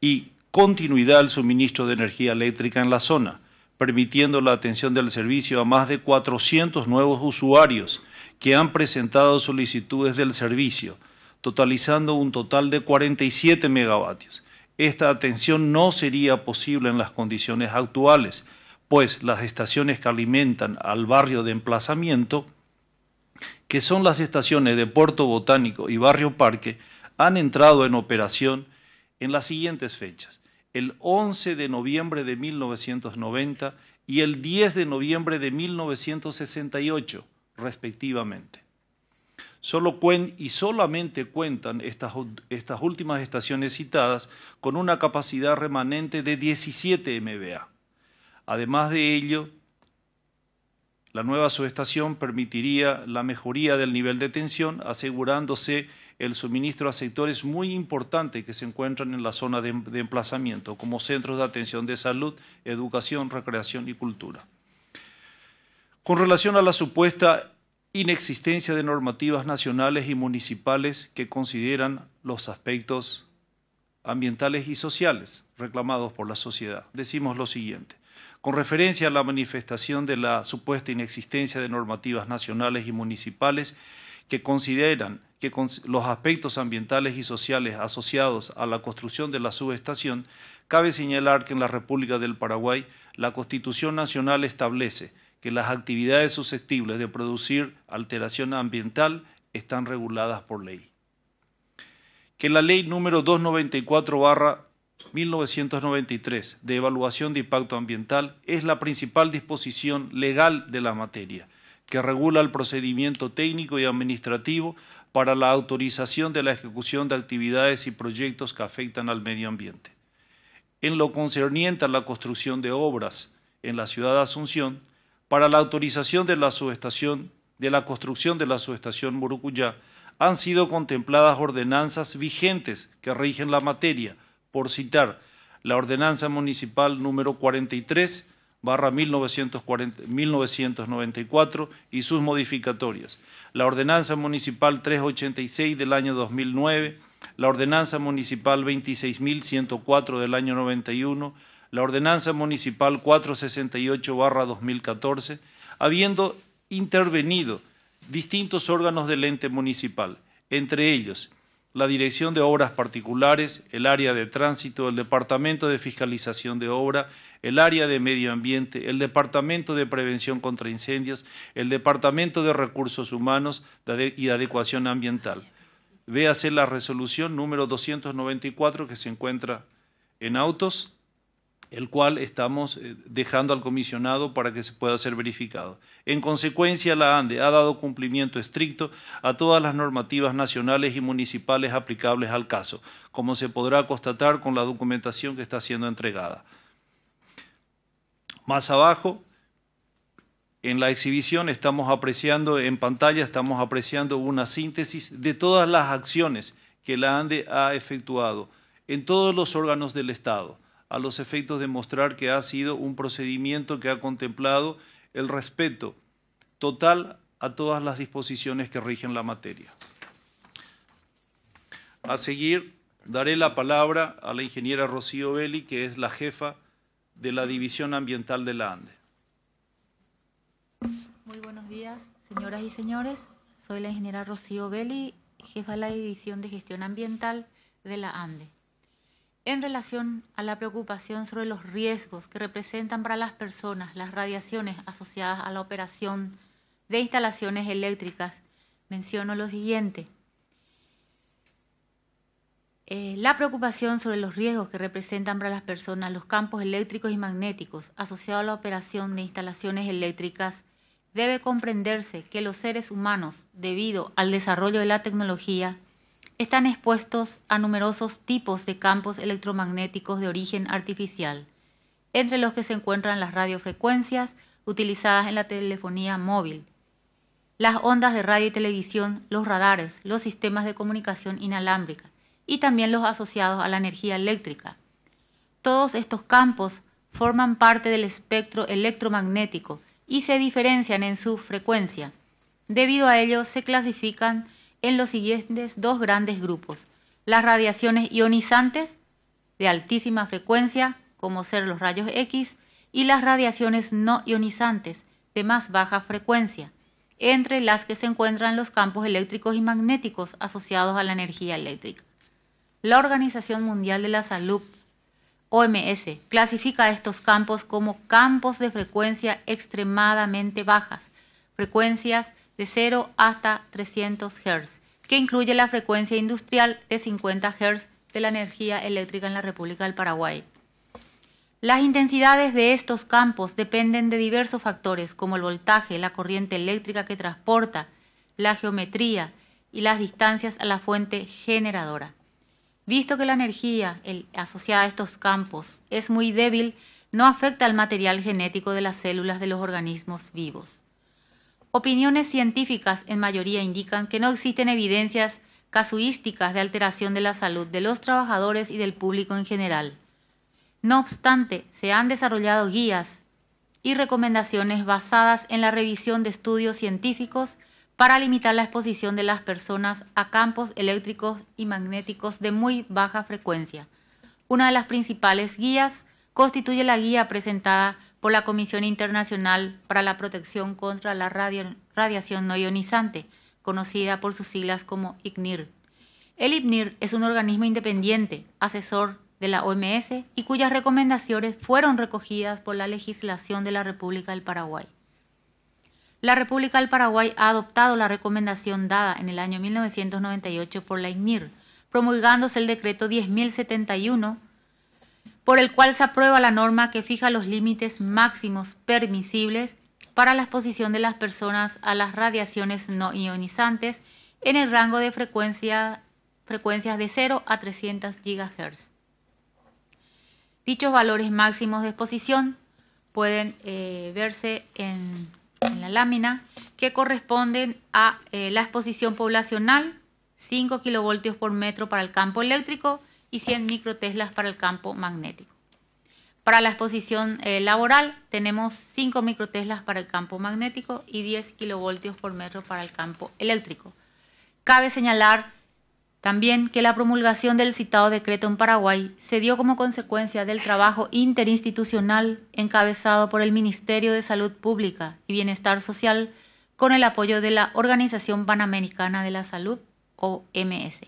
y continuidad el suministro de energía eléctrica en la zona, permitiendo la atención del servicio a más de 400 nuevos usuarios que han presentado solicitudes del servicio, totalizando un total de 47 megavatios. Esta atención no sería posible en las condiciones actuales, pues las estaciones que alimentan al barrio de emplazamiento, que son las estaciones de Puerto Botánico y Barrio Parque, han entrado en operación en las siguientes fechas, el 11 de noviembre de 1990 y el 10 de noviembre de 1968, respectivamente. Solo y solamente cuentan estas, estas últimas estaciones citadas con una capacidad remanente de 17 MBA. Además de ello, la nueva subestación permitiría la mejoría del nivel de tensión, asegurándose el suministro a sectores muy importantes que se encuentran en la zona de, em-, de emplazamiento, como centros de atención de salud, educación, recreación y cultura. Con relación a la supuesta inexistencia de normativas nacionales y municipales que consideran los aspectos ambientales y sociales reclamados por la sociedad, decimos lo siguiente con referencia a la manifestación de la supuesta inexistencia de normativas nacionales y municipales que consideran que los aspectos ambientales y sociales asociados a la construcción de la subestación, cabe señalar que en la República del Paraguay la Constitución Nacional establece que las actividades susceptibles de producir alteración ambiental están reguladas por ley. Que la ley número 294 1993 de evaluación de impacto ambiental es la principal disposición legal de la materia, que regula el procedimiento técnico y administrativo para la autorización de la ejecución de actividades y proyectos que afectan al medio ambiente. En lo concerniente a la construcción de obras en la ciudad de Asunción, para la autorización de la subestación de la construcción de la subestación Murucuyá han sido contempladas ordenanzas vigentes que rigen la materia, por citar la ordenanza municipal número 43 barra 1994 y sus modificatorias, la ordenanza municipal 386 del año 2009, la ordenanza municipal 26.104 del año 91, la ordenanza municipal 468 barra 2014, habiendo intervenido distintos órganos del ente municipal, entre ellos la Dirección de Obras Particulares, el área de tránsito, el Departamento de Fiscalización de Obra, el área de Medio Ambiente, el Departamento de Prevención contra Incendios, el Departamento de Recursos Humanos y de Adecuación Ambiental. Véase la resolución número 294 que se encuentra en autos el cual estamos eh, dejando al comisionado para que se pueda ser verificado. En consecuencia, la ANDE ha dado cumplimiento estricto a todas las normativas nacionales y municipales aplicables al caso, como se podrá constatar con la documentación que está siendo entregada. Más abajo, en la exhibición estamos apreciando, en pantalla estamos apreciando una síntesis de todas las acciones que la ANDE ha efectuado en todos los órganos del Estado a los efectos de mostrar que ha sido un procedimiento que ha contemplado el respeto total a todas las disposiciones que rigen la materia. A seguir, daré la palabra a la ingeniera Rocío Belli, que es la jefa de la División Ambiental de la ANDE. Muy buenos días, señoras y señores. Soy la ingeniera Rocío Belli, jefa de la División de Gestión Ambiental de la ANDE en relación a la preocupación sobre los riesgos que representan para las personas las radiaciones asociadas a la operación de instalaciones eléctricas, menciono lo siguiente. Eh, la preocupación sobre los riesgos que representan para las personas los campos eléctricos y magnéticos asociados a la operación de instalaciones eléctricas debe comprenderse que los seres humanos, debido al desarrollo de la tecnología, están expuestos a numerosos tipos de campos electromagnéticos de origen artificial, entre los que se encuentran las radiofrecuencias utilizadas en la telefonía móvil, las ondas de radio y televisión, los radares, los sistemas de comunicación inalámbrica y también los asociados a la energía eléctrica. Todos estos campos forman parte del espectro electromagnético y se diferencian en su frecuencia. Debido a ello, se clasifican en los siguientes dos grandes grupos, las radiaciones ionizantes de altísima frecuencia, como ser los rayos X, y las radiaciones no ionizantes de más baja frecuencia, entre las que se encuentran los campos eléctricos y magnéticos asociados a la energía eléctrica. La Organización Mundial de la Salud, OMS, clasifica estos campos como campos de frecuencia extremadamente bajas, frecuencias de 0 hasta 300 Hz, que incluye la frecuencia industrial de 50 Hz de la energía eléctrica en la República del Paraguay. Las intensidades de estos campos dependen de diversos factores como el voltaje, la corriente eléctrica que transporta, la geometría y las distancias a la fuente generadora. Visto que la energía asociada a estos campos es muy débil, no afecta al material genético de las células de los organismos vivos. Opiniones científicas en mayoría indican que no existen evidencias casuísticas de alteración de la salud de los trabajadores y del público en general. No obstante, se han desarrollado guías y recomendaciones basadas en la revisión de estudios científicos para limitar la exposición de las personas a campos eléctricos y magnéticos de muy baja frecuencia. Una de las principales guías constituye la guía presentada por la Comisión Internacional para la Protección contra la Radiación No Ionizante, conocida por sus siglas como ICNIR. El ICNIR es un organismo independiente, asesor de la OMS y cuyas recomendaciones fueron recogidas por la legislación de la República del Paraguay. La República del Paraguay ha adoptado la recomendación dada en el año 1998 por la ICNIR, promulgándose el decreto 10.071 por el cual se aprueba la norma que fija los límites máximos permisibles para la exposición de las personas a las radiaciones no ionizantes en el rango de frecuencias de 0 a 300 GHz. Dichos valores máximos de exposición pueden eh, verse en, la lámina que corresponden a eh, la exposición poblacional, 5 kV por metro para el campo eléctrico, y 100 microteslas para el campo magnético. Para la exposición eh, laboral tenemos 5 microteslas para el campo magnético y 10 kilovoltios por metro para el campo eléctrico. Cabe señalar también que la promulgación del citado decreto en Paraguay se dio como consecuencia del trabajo interinstitucional encabezado por el Ministerio de Salud Pública y Bienestar Social con el apoyo de la Organización Panamericana de la Salud, OMS.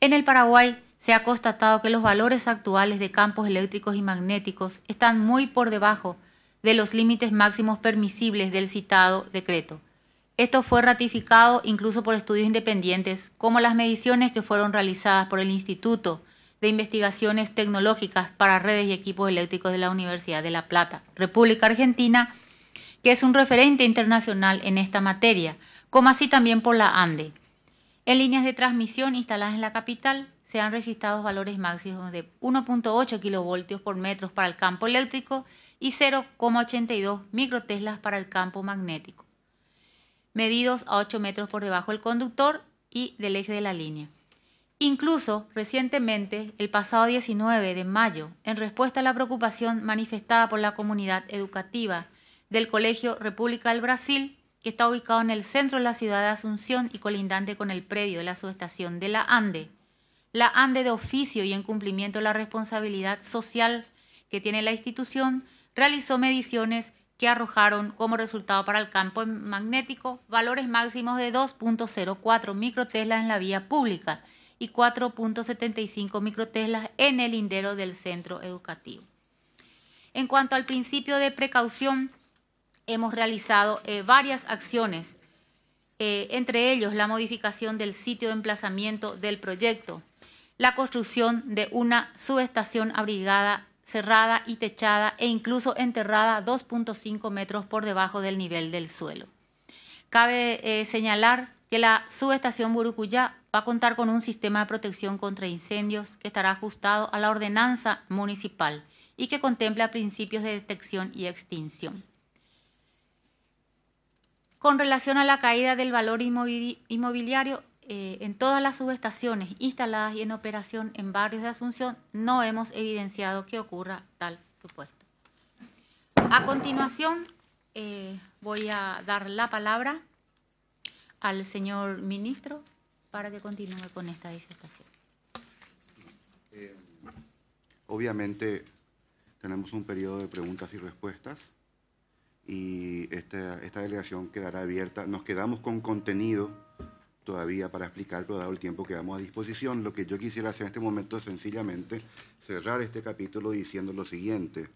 En el Paraguay se ha constatado que los valores actuales de campos eléctricos y magnéticos están muy por debajo de los límites máximos permisibles del citado decreto. Esto fue ratificado incluso por estudios independientes, como las mediciones que fueron realizadas por el Instituto de Investigaciones Tecnológicas para Redes y Equipos Eléctricos de la Universidad de La Plata, República Argentina, que es un referente internacional en esta materia, como así también por la ANDE. En líneas de transmisión instaladas en la capital, se han registrado valores máximos de 1.8 kilovoltios por metro para el campo eléctrico y 0,82 microteslas para el campo magnético, medidos a 8 metros por debajo del conductor y del eje de la línea. Incluso recientemente, el pasado 19 de mayo, en respuesta a la preocupación manifestada por la comunidad educativa del Colegio República del Brasil, que está ubicado en el centro de la ciudad de Asunción y colindante con el predio de la subestación de la ANDE, la ande de oficio y en cumplimiento de la responsabilidad social que tiene la institución, realizó mediciones que arrojaron como resultado para el campo magnético valores máximos de 2.04 microteslas en la vía pública y 4.75 microteslas en el lindero del centro educativo. En cuanto al principio de precaución, hemos realizado eh, varias acciones, eh, entre ellos la modificación del sitio de emplazamiento del proyecto, la construcción de una subestación abrigada, cerrada y techada e incluso enterrada 2.5 metros por debajo del nivel del suelo. Cabe eh, señalar que la subestación Burucuyá va a contar con un sistema de protección contra incendios que estará ajustado a la ordenanza municipal y que contempla principios de detección y extinción. Con relación a la caída del valor inmobiliario, eh, en todas las subestaciones instaladas y en operación en barrios de Asunción, no hemos evidenciado que ocurra tal supuesto. A continuación, eh, voy a dar la palabra al señor ministro para que continúe con esta disertación. Eh, obviamente, tenemos un periodo de preguntas y respuestas y esta delegación quedará abierta. Nos quedamos con contenido todavía para explicar, pero dado el tiempo que damos a disposición, lo que yo quisiera hacer en este momento es sencillamente cerrar este capítulo diciendo lo siguiente,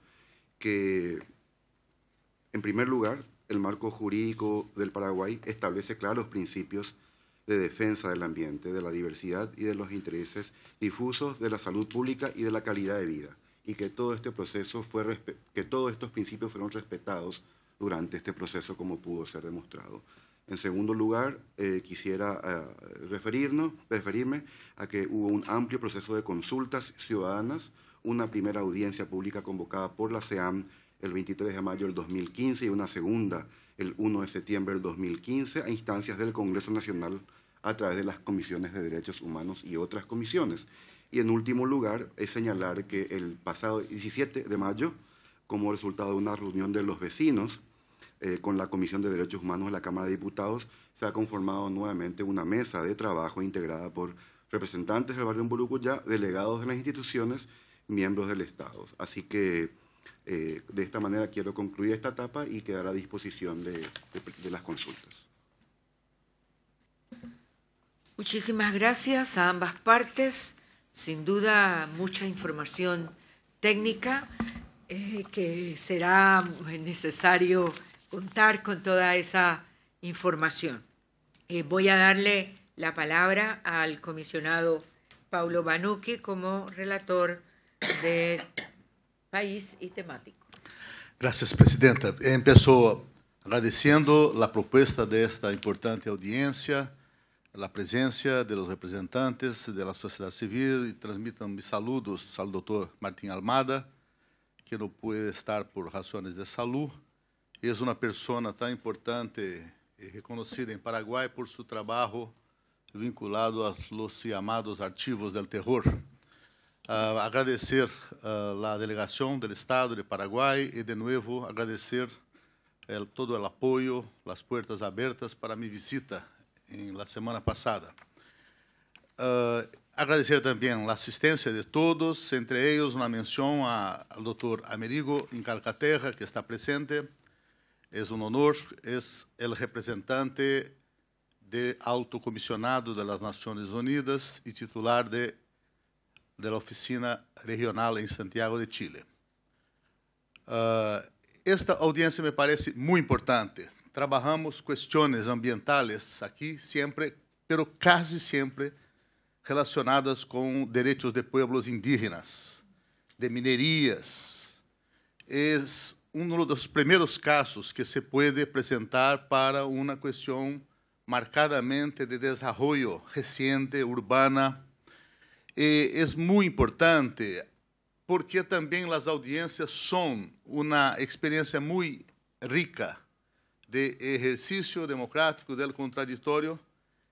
que en primer lugar, el marco jurídico del Paraguay establece claros principios de defensa del ambiente, de la diversidad y de los intereses difusos de la salud pública y de la calidad de vida, y que todo este proceso fue que todos estos principios fueron respetados durante este proceso como pudo ser demostrado. En segundo lugar, eh, quisiera eh, referirme a que hubo un amplio proceso de consultas ciudadanas, una primera audiencia pública convocada por la SEAM el 23 de mayo del 2015 y una segunda el 1 de septiembre del 2015 a instancias del Congreso Nacional a través de las comisiones de derechos humanos y otras comisiones. Y en último lugar, es señalar que el pasado 17 de mayo, como resultado de una reunión de los vecinos, eh, con la Comisión de Derechos Humanos de la Cámara de Diputados, se ha conformado nuevamente una mesa de trabajo integrada por representantes del barrio ya delegados de las instituciones, miembros del Estado. Así que eh, de esta manera quiero concluir esta etapa y quedar a disposición de, las consultas. Muchísimas gracias a ambas partes. Sin duda, mucha información técnica eh, que será necesario contar con toda esa información. Eh, voy a darle la palabra al comisionado Paulo Banucci como relator de país y temático. Gracias, Presidenta. Empezó agradeciendo la propuesta de esta importante audiencia, la presencia de los representantes de la sociedad civil y transmitan mis saludos al doctor Martín Almada, que no puede estar por razones de salud. é uma pessoa tão importante e reconhecida em Paraguai por seu trabalho vinculado aos los chamados archivos do terror. Uh, agradecer uh, ah, a delegação do Estado de Paraguai e, de novo, agradecer el, todo o apoio, as portas abertas para minha visita na semana passada. Uh, ah, agradecer também a assistência de todos, entre eles uma menção ao Dr. Amerigo Incarcaterra, que está presente, Es um honor, é o representante de alto comissionado de Nações Unidas e titular de, de oficina regional em Santiago de Chile. Uh, esta audiência me parece muito importante. Trabalhamos questões ambientais aqui sempre, mas quase sempre relacionadas com direitos de pueblos indígenas, de minerias. Es um dos primeiros casos que se pode apresentar para uma questão marcadamente de desenvolvimento recente, urbana. E é muito importante porque também as audiências são uma experiência muito rica de exercício democrático del contraditório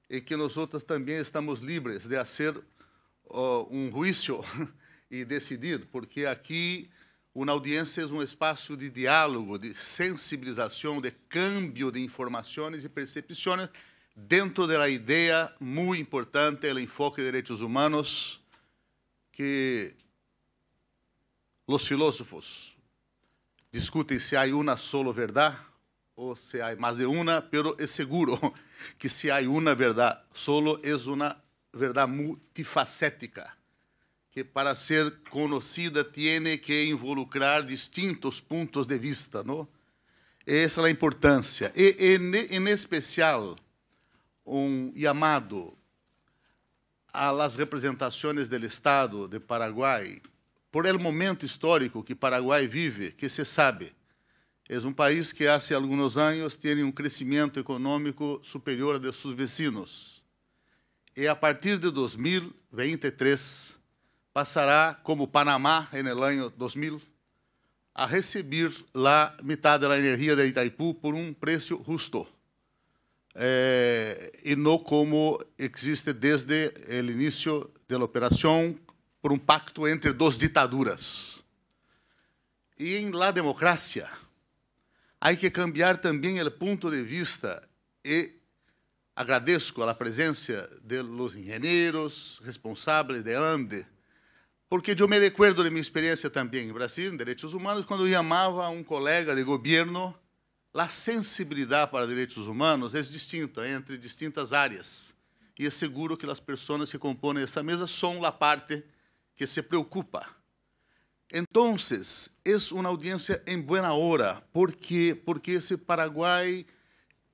e que nós também estamos livres de fazer uh, um juízo e decidir, porque aqui uma audiência é um espaço de diálogo, de sensibilização, de câmbio de informações e percepções dentro da ideia muito importante do enfoque de direitos humanos que os filósofos discutem se há uma só verdade ou se há mais de uma, mas é seguro que se há uma verdade solo é uma verdade multifacética que para ser conhecida tem que involucrar distintos pontos de vista, não? Essa é a importância. E, em, em especial, um chamado às representações do Estado de Paraguai, por el momento histórico que Paraguai vive, que se sabe, é um país que há alguns anos tem um crescimento econômico superior a de seus vecinos. E a partir de 2023, passará, como Panamá, em 2000, a receber lá metade da energia de Itaipu por um preço justo. Eh, e não como existe desde o início da operação por um pacto entre duas ditaduras. E em la democracia, há que cambiar também o ponto de vista e agradeço a presença de los engenheiros responsáveis de ANDE, porque eu me recuerdo de minha experiência também em Brasil, em direitos humanos, quando eu chamava um colega de governo, a sensibilidade para direitos humanos é distinta entre distintas áreas. E é seguro que as pessoas que compõem essa mesa são a parte que se preocupa. Então, é uma audiência em boa hora. Por quê? Porque esse Paraguai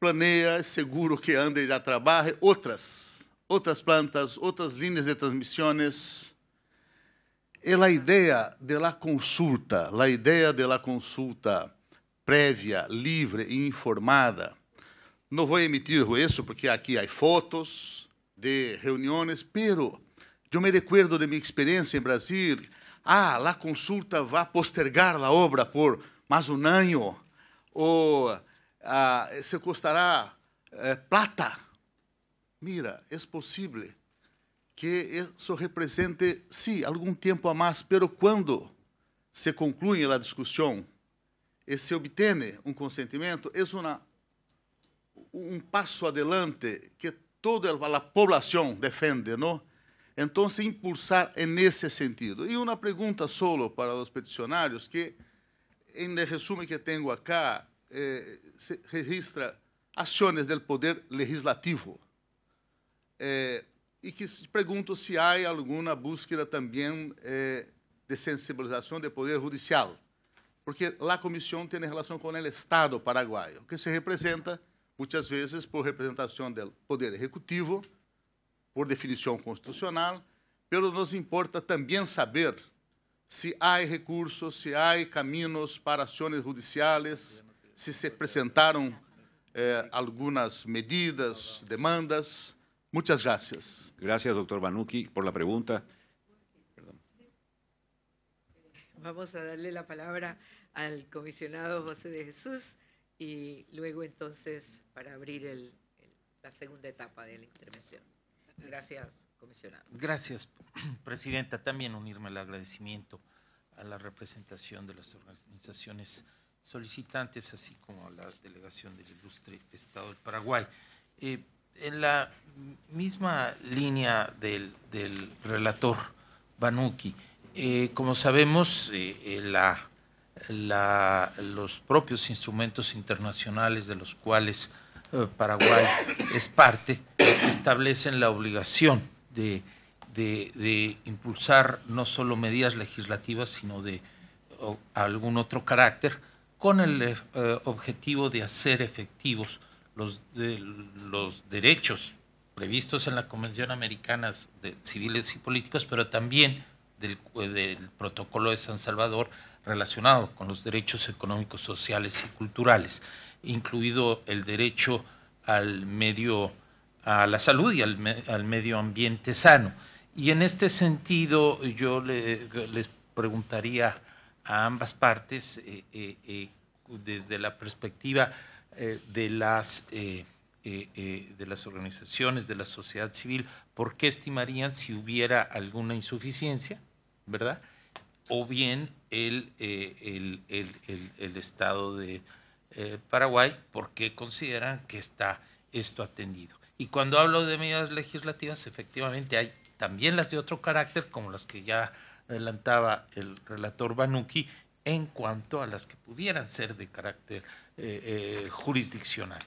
planeia, é seguro que ande e já trabalhe outras, outras plantas, outras linhas de transmissões é a ideia da consulta, a ideia da consulta prévia, livre e informada, não vou emitir isso porque aqui há fotos de reuniões, pero eu me recuerdo de minha experiência em Brasil. Ah, a consulta vai postergar a obra por mais um ano, ou ah, se custará eh, plata. Mira, é possível que isso represente, sim, sí, algum tempo a mais, pero quando se conclui a discussão e se obtém um consentimento, é um passo adelante que toda a população defende, não? Então, impulsar é nesse sentido. E uma pergunta solo para os peticionários, que, em resumo que tenho acá, eh, se registra ações do Poder Legislativo. Eh, e que pergunto se há alguma busca também eh, de sensibilização do Poder Judicial, porque a comissão tem relação com o Estado paraguaio, que se representa, muitas vezes, por representação do Poder Executivo, por definição constitucional, Pelo nos importa também saber se há recursos, se há caminhos para ações judiciais, se se apresentaram eh, algumas medidas, demandas. Muchas gracias. Gracias, doctor Banuki, por la pregunta. Vamos a darle la palabra al comisionado José de Jesús y luego entonces para abrir la segunda etapa de la intervención. Gracias, comisionado. Gracias, presidenta. También unirme al agradecimiento a la representación de las organizaciones solicitantes, así como a la delegación del ilustre Estado del Paraguay. Eh, en la misma línea del, relator Banuki, eh, como sabemos, eh, eh, los propios instrumentos internacionales de los cuales Paraguay es parte establecen la obligación de, impulsar no solo medidas legislativas, sino de algún otro carácter, con el objetivo de hacer efectivos los, de, los derechos previstos en la Convención Americana de Civiles y Políticos, pero también del, Protocolo de San Salvador relacionado con los derechos económicos, sociales y culturales, incluido el derecho al medio, a la salud y al, medio ambiente sano. Y en este sentido, yo les preguntaría a ambas partes, eh, eh, eh, desde la perspectiva eh, de, las, eh, eh, de las organizaciones de la sociedad civil, ¿por qué estimarían si hubiera alguna insuficiencia, verdad? O bien el, el, Estado de Paraguay, ¿por qué consideran que está esto atendido? Y cuando hablo de medidas legislativas, efectivamente hay también las de otro carácter, como las que ya adelantaba el relator Banuki, en cuanto a las que pudieran ser de carácter eh, eh, jurisdiccional.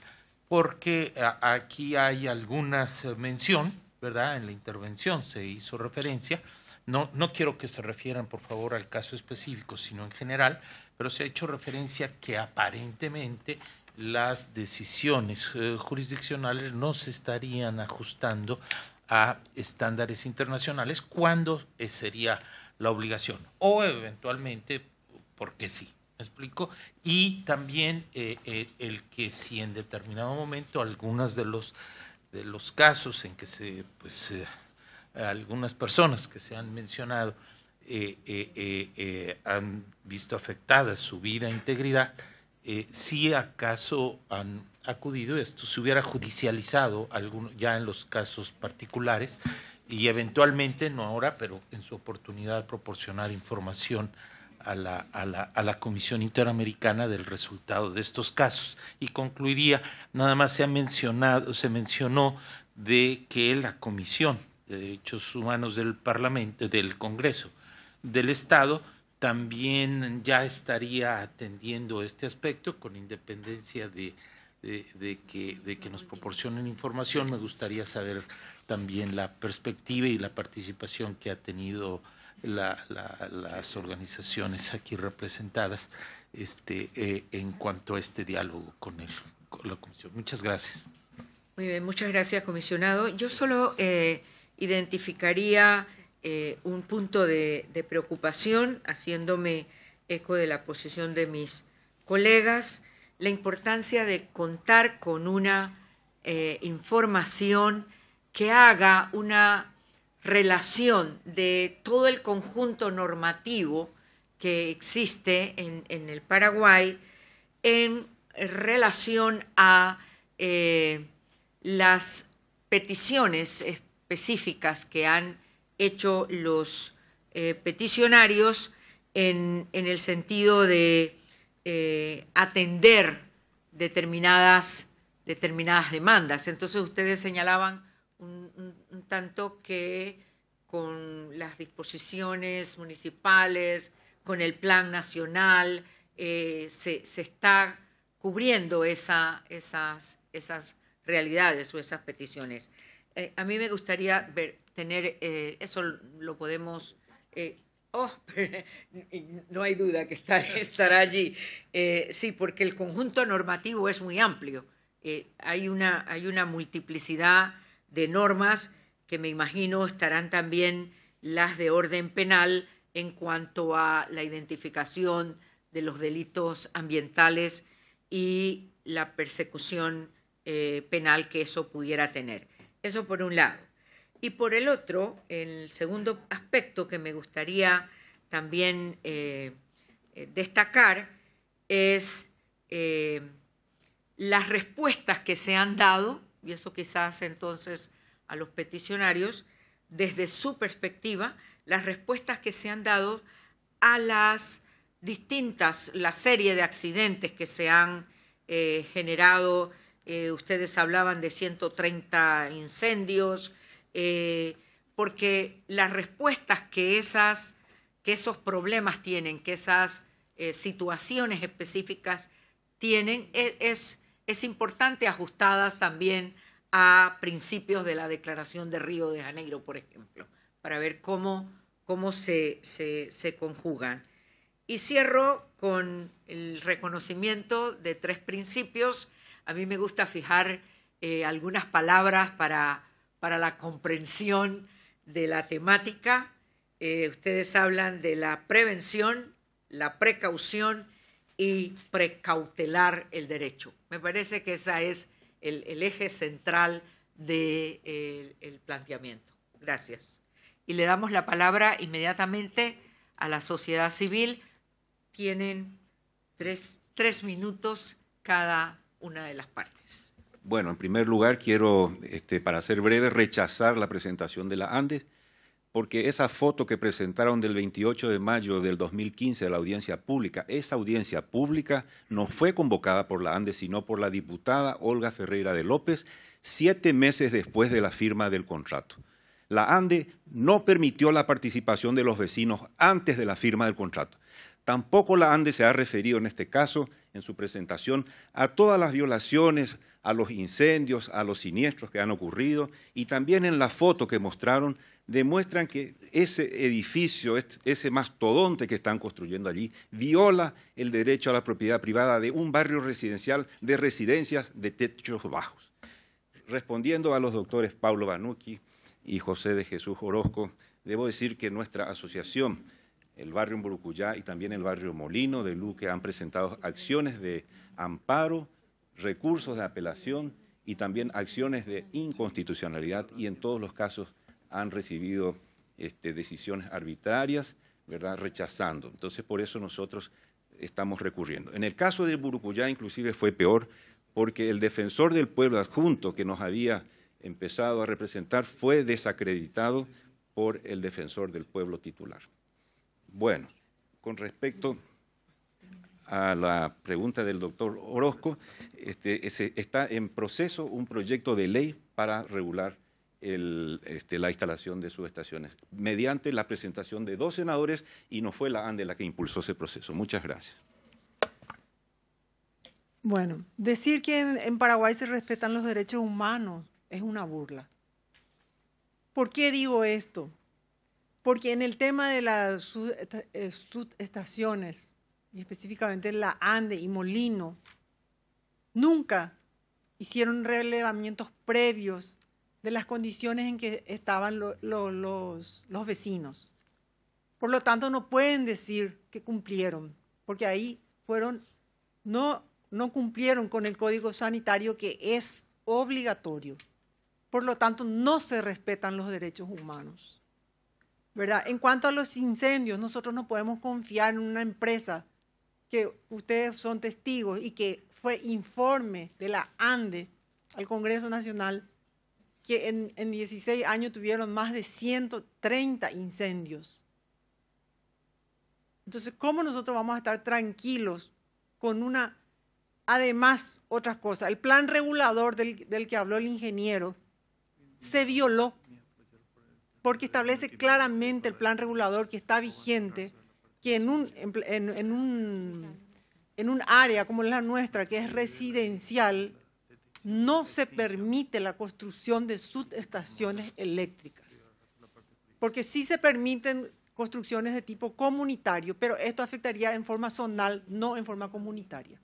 Porque eh, aquí hay algunas mención, ¿verdad? En la intervención se hizo referencia. No, no quiero que se refieran, por favor, al caso específico, sino en general, pero se ha hecho referencia que aparentemente las decisiones jurisdiccionales no se estarían ajustando a estándares internacionales cuando sería la obligación o eventualmente porque sí explico? Y también eh, eh, el que si en determinado momento algunas de los, de los casos en que se, pues, eh, algunas personas que se han mencionado han visto afectada su vida e integridad, si acaso han acudido, esto se hubiera judicializado alguno, ya en los casos particulares y eventualmente, no ahora, pero en su oportunidad proporcionar información a la, a, la, Comisión Interamericana del resultado de estos casos. Y concluiría, nada más se ha mencionado, se mencionó de que la Comisión de Derechos Humanos del Parlamento, del Congreso del Estado, también ya estaría atendiendo este aspecto con independencia de, de, que, de que nos proporcionen información. Me gustaría saber también la perspectiva y la participación que ha tenido las organizaciones aquí representadas este, eh, en cuanto a este diálogo con, la Comisión. Muchas gracias. Muy bien, muchas gracias, comisionado. Yo solo eh, identificaría eh, un punto de, preocupación, haciéndome eco de la posición de mis colegas, la importancia de contar con una información que haga una relación de todo el conjunto normativo que existe en, el Paraguay en relación a eh, las peticiones específicas que han hecho los eh, peticionarios en, el sentido de eh, atender determinadas, determinadas demandas. Entonces ustedes señalaban un tanto que con las disposiciones municipales, con el plan nacional, eh, se, se, está cubriendo esas, realidades o esas peticiones. Eh, a mí me gustaría tener, eh, eso lo podemos, oh, no hay duda que estará allí, sí, porque el conjunto normativo es muy amplio, hay, una, hay una multiplicidad de normas que me imagino estarán también las de orden penal en cuanto a la identificación de los delitos ambientales y la persecución eh, penal que eso pudiera tener. Eso por un lado. Y por el otro, el segundo aspecto que me gustaría también eh, eh, destacar es las respuestas que se han dado, y eso quizás entonces a los peticionarios desde su perspectiva las respuestas que se han dado a las distintas, la serie de accidentes que se han eh, generado. Eh, ustedes hablaban de 130 incendios, eh, porque las respuestas que, esas, que esos problemas tienen, que esas situaciones específicas tienen, e, es, es importante ajustadas también a principios de la Declaración de Río de Janeiro, por ejemplo, para ver cómo, cómo se, se, conjugan. Y cierro con el reconocimiento de tres principios. A mí me gusta fijar eh, algunas palabras para, para la comprensión de la temática. Eh, ustedes hablan de la prevención, la precaución y precautelar el derecho. Me parece que esa es el, eje central del de, eh, el planteamiento. Gracias. Y le damos la palabra inmediatamente a la sociedad civil. Tienen tres, minutos cada una de las partes. Bueno, en primer lugar quiero, este, para ser breve, rechazar la presentación de la Andes porque esa foto que presentaron del 28 de mayo del 2015 de la audiencia pública, esa audiencia pública no fue convocada por la ANDE, sino por la diputada Olga Ferreira de López, siete meses después de la firma del contrato. La ANDE no permitió la participación de los vecinos antes de la firma del contrato. Tampoco la ANDE se ha referido en este caso, en su presentación, a todas las violaciones, a los incendios, a los siniestros que han ocurrido y también en la foto que mostraron demuestran que ese edificio, ese mastodonte que están construyendo allí, viola el derecho a la propiedad privada de un barrio residencial de residencias de techos bajos. Respondiendo a los doctores Pablo Banucci y José de Jesús Orozco, debo decir que nuestra asociación, el barrio Burucuyá y también el barrio Molino de Luque han presentado acciones de amparo, recursos de apelación y también acciones de inconstitucionalidad y en todos los casos han recibido este, decisiones arbitrarias, ¿verdad? Rechazando. Entonces, por eso nosotros estamos recurriendo. En el caso de Burucuyá, inclusive fue peor, porque el defensor del pueblo adjunto que nos había empezado a representar fue desacreditado por el defensor del pueblo titular. Bueno, con respecto a la pregunta del doctor Orozco, este, está en proceso un proyecto de ley para regular este, la instalación de sus estaciones, mediante la presentación de dos senadores y no fue la ANDE la que impulsó ese proceso. Muchas gracias. Bueno, decir que en, Paraguay se respetan los derechos humanos es una burla. ¿Por qué digo esto? Porque en el tema de las eh, subestaciones, y específicamente la ANDE y Molino, nunca hicieron relevamientos previos de las condiciones en que estaban los, vecinos. Por lo tanto, no pueden decir que cumplieron, porque ahí fueron, no, no cumplieron con el código sanitario que es obligatorio. Por lo tanto, no se respetan los derechos humanos. ¿verdad? En cuanto a los incendios, nosotros no podemos confiar en una empresa que ustedes son testigos y que fue informe de la ANDE al Congreso Nacional que en, 16 años tuvieron más de 130 incendios. Entonces, ¿cómo nosotros vamos a estar tranquilos con una, además, otras cosas? El plan regulador del, que habló el ingeniero se violó porque establece claramente el plan regulador que está vigente, que en un, en, en, un, en un área como la nuestra, que es residencial, no se permite la construcción de subestaciones eléctricas, porque sí se permiten construcciones de tipo comunitario, pero esto afectaría en forma zonal, no en forma comunitaria.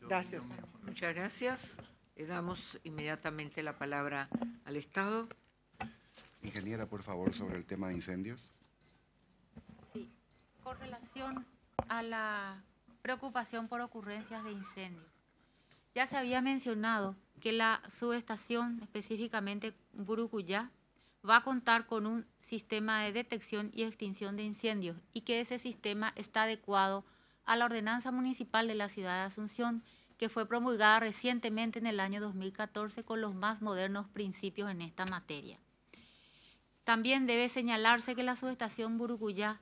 Gracias. Muchas gracias. Le damos inmediatamente la palabra al Estado. Ingeniera, por favor, sobre el tema de incendios. Sí, con relación a la preocupación por ocurrencias de incendios. Ya se había mencionado que la subestación, específicamente Burucuyá, va a contar con un sistema de detección y extinción de incendios y que ese sistema está adecuado a la ordenanza municipal de la ciudad de Asunción que fue promulgada recientemente en el año 2014 con los más modernos principios en esta materia. También debe señalarse que la subestación Burucuyá,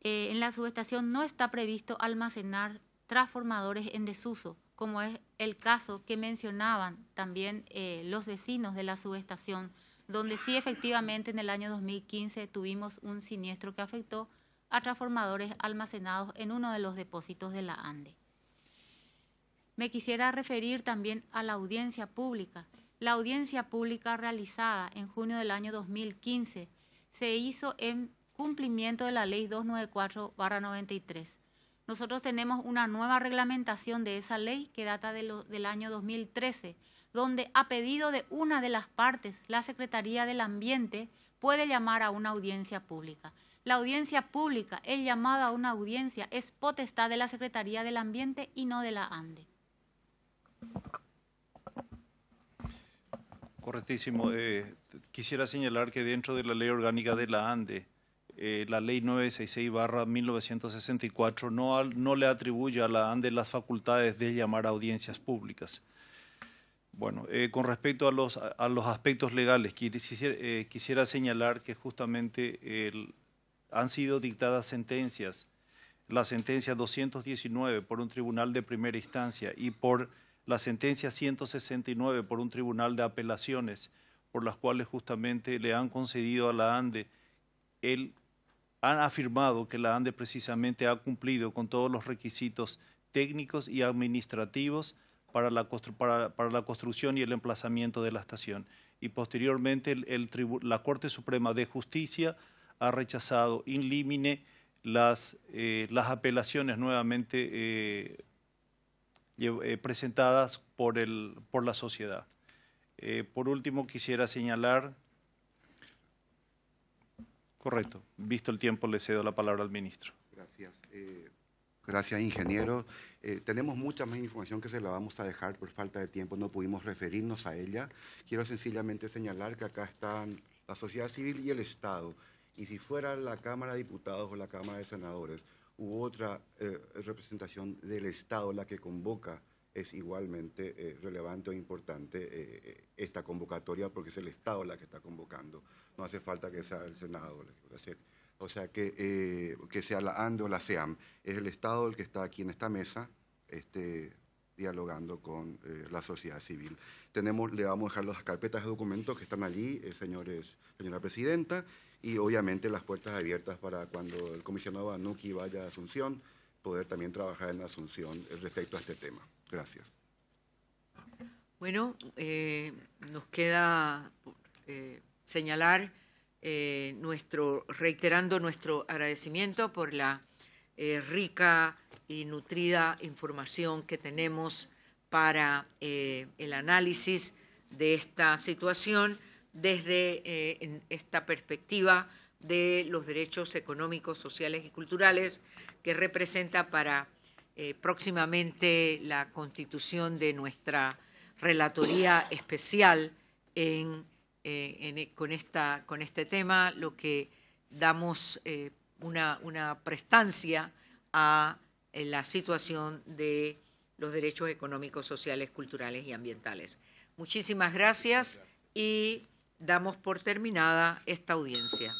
eh, en la subestación no está previsto almacenar transformadores en desuso, como es el caso que mencionaban también eh, los vecinos de la subestación, donde sí efectivamente en el año 2015 tuvimos un siniestro que afectó a transformadores almacenados en uno de los depósitos de la ANDE. Me quisiera referir también a la audiencia pública. La audiencia pública realizada en junio del año 2015 se hizo en cumplimiento de la Ley 294-93 nosotros tenemos una nueva reglamentación de esa ley que data del año 2013, donde a pedido de una de las partes, la Secretaría del Ambiente puede llamar a una audiencia pública. La audiencia pública, el llamado a una audiencia, es potestad de la Secretaría del Ambiente y no de la ANDE. Correctísimo. Eh, quisiera señalar que dentro de la ley orgánica de la ANDE, eh, la ley 966-1964 no, no le atribuye a la ANDE las facultades de llamar a audiencias públicas. Bueno, eh, con respecto a los, a los aspectos legales, eh, quisiera, señalar que justamente han sido dictadas sentencias, la sentencia 219 por un tribunal de primera instancia y por la sentencia 169 por un tribunal de apelaciones, por las cuales justamente le han concedido a la ANDE el han afirmado que la ANDE precisamente ha cumplido con todos los requisitos técnicos y administrativos para la, para, la construcción y el emplazamiento de la estación. Y posteriormente el, la Corte Suprema de Justicia ha rechazado in limine las, eh, apelaciones nuevamente eh, eh, presentadas por la sociedad. por último, quisiera señalar Correcto. Visto el tiempo, le cedo la palabra al ministro. Gracias. Eh, gracias, ingeniero. Eh, tenemos mucha más información que se la vamos a dejar por falta de tiempo. No pudimos referirnos a ella. Quiero sencillamente señalar que acá están la sociedad civil y el Estado. Y si fuera la Cámara de Diputados o la Cámara de Senadores u otra eh, representación del Estado la que convoca es igualmente eh, relevante o importante eh, eh, esta convocatoria porque es el Estado la que está convocando. No hace falta que sea el Senado. O sea, que, que sea la ANDE o la SEAM. Es el Estado el que está aquí en esta mesa este, dialogando con la sociedad civil. Tenemos, le vamos a dejar las carpetas de documentos que están allí, señores, señora presidenta, y obviamente las puertas abiertas para cuando el comisionado Anuki vaya a Asunción poder también trabajar en Asunción respecto a este tema. Gracias. Bueno, eh, nos queda eh, señalar eh, nuestro, reiterando nuestro agradecimiento por la rica y nutrida información que tenemos para el análisis de esta situación desde esta perspectiva de los derechos económicos, sociales y culturales que representa para eh, próximamente la constitución de nuestra relatoría especial eh, e, con, este tema, lo que damos eh, una, prestancia a la situación de los derechos económicos, sociales, culturales y ambientales. Muchísimas gracias. y damos por terminada esta audiencia.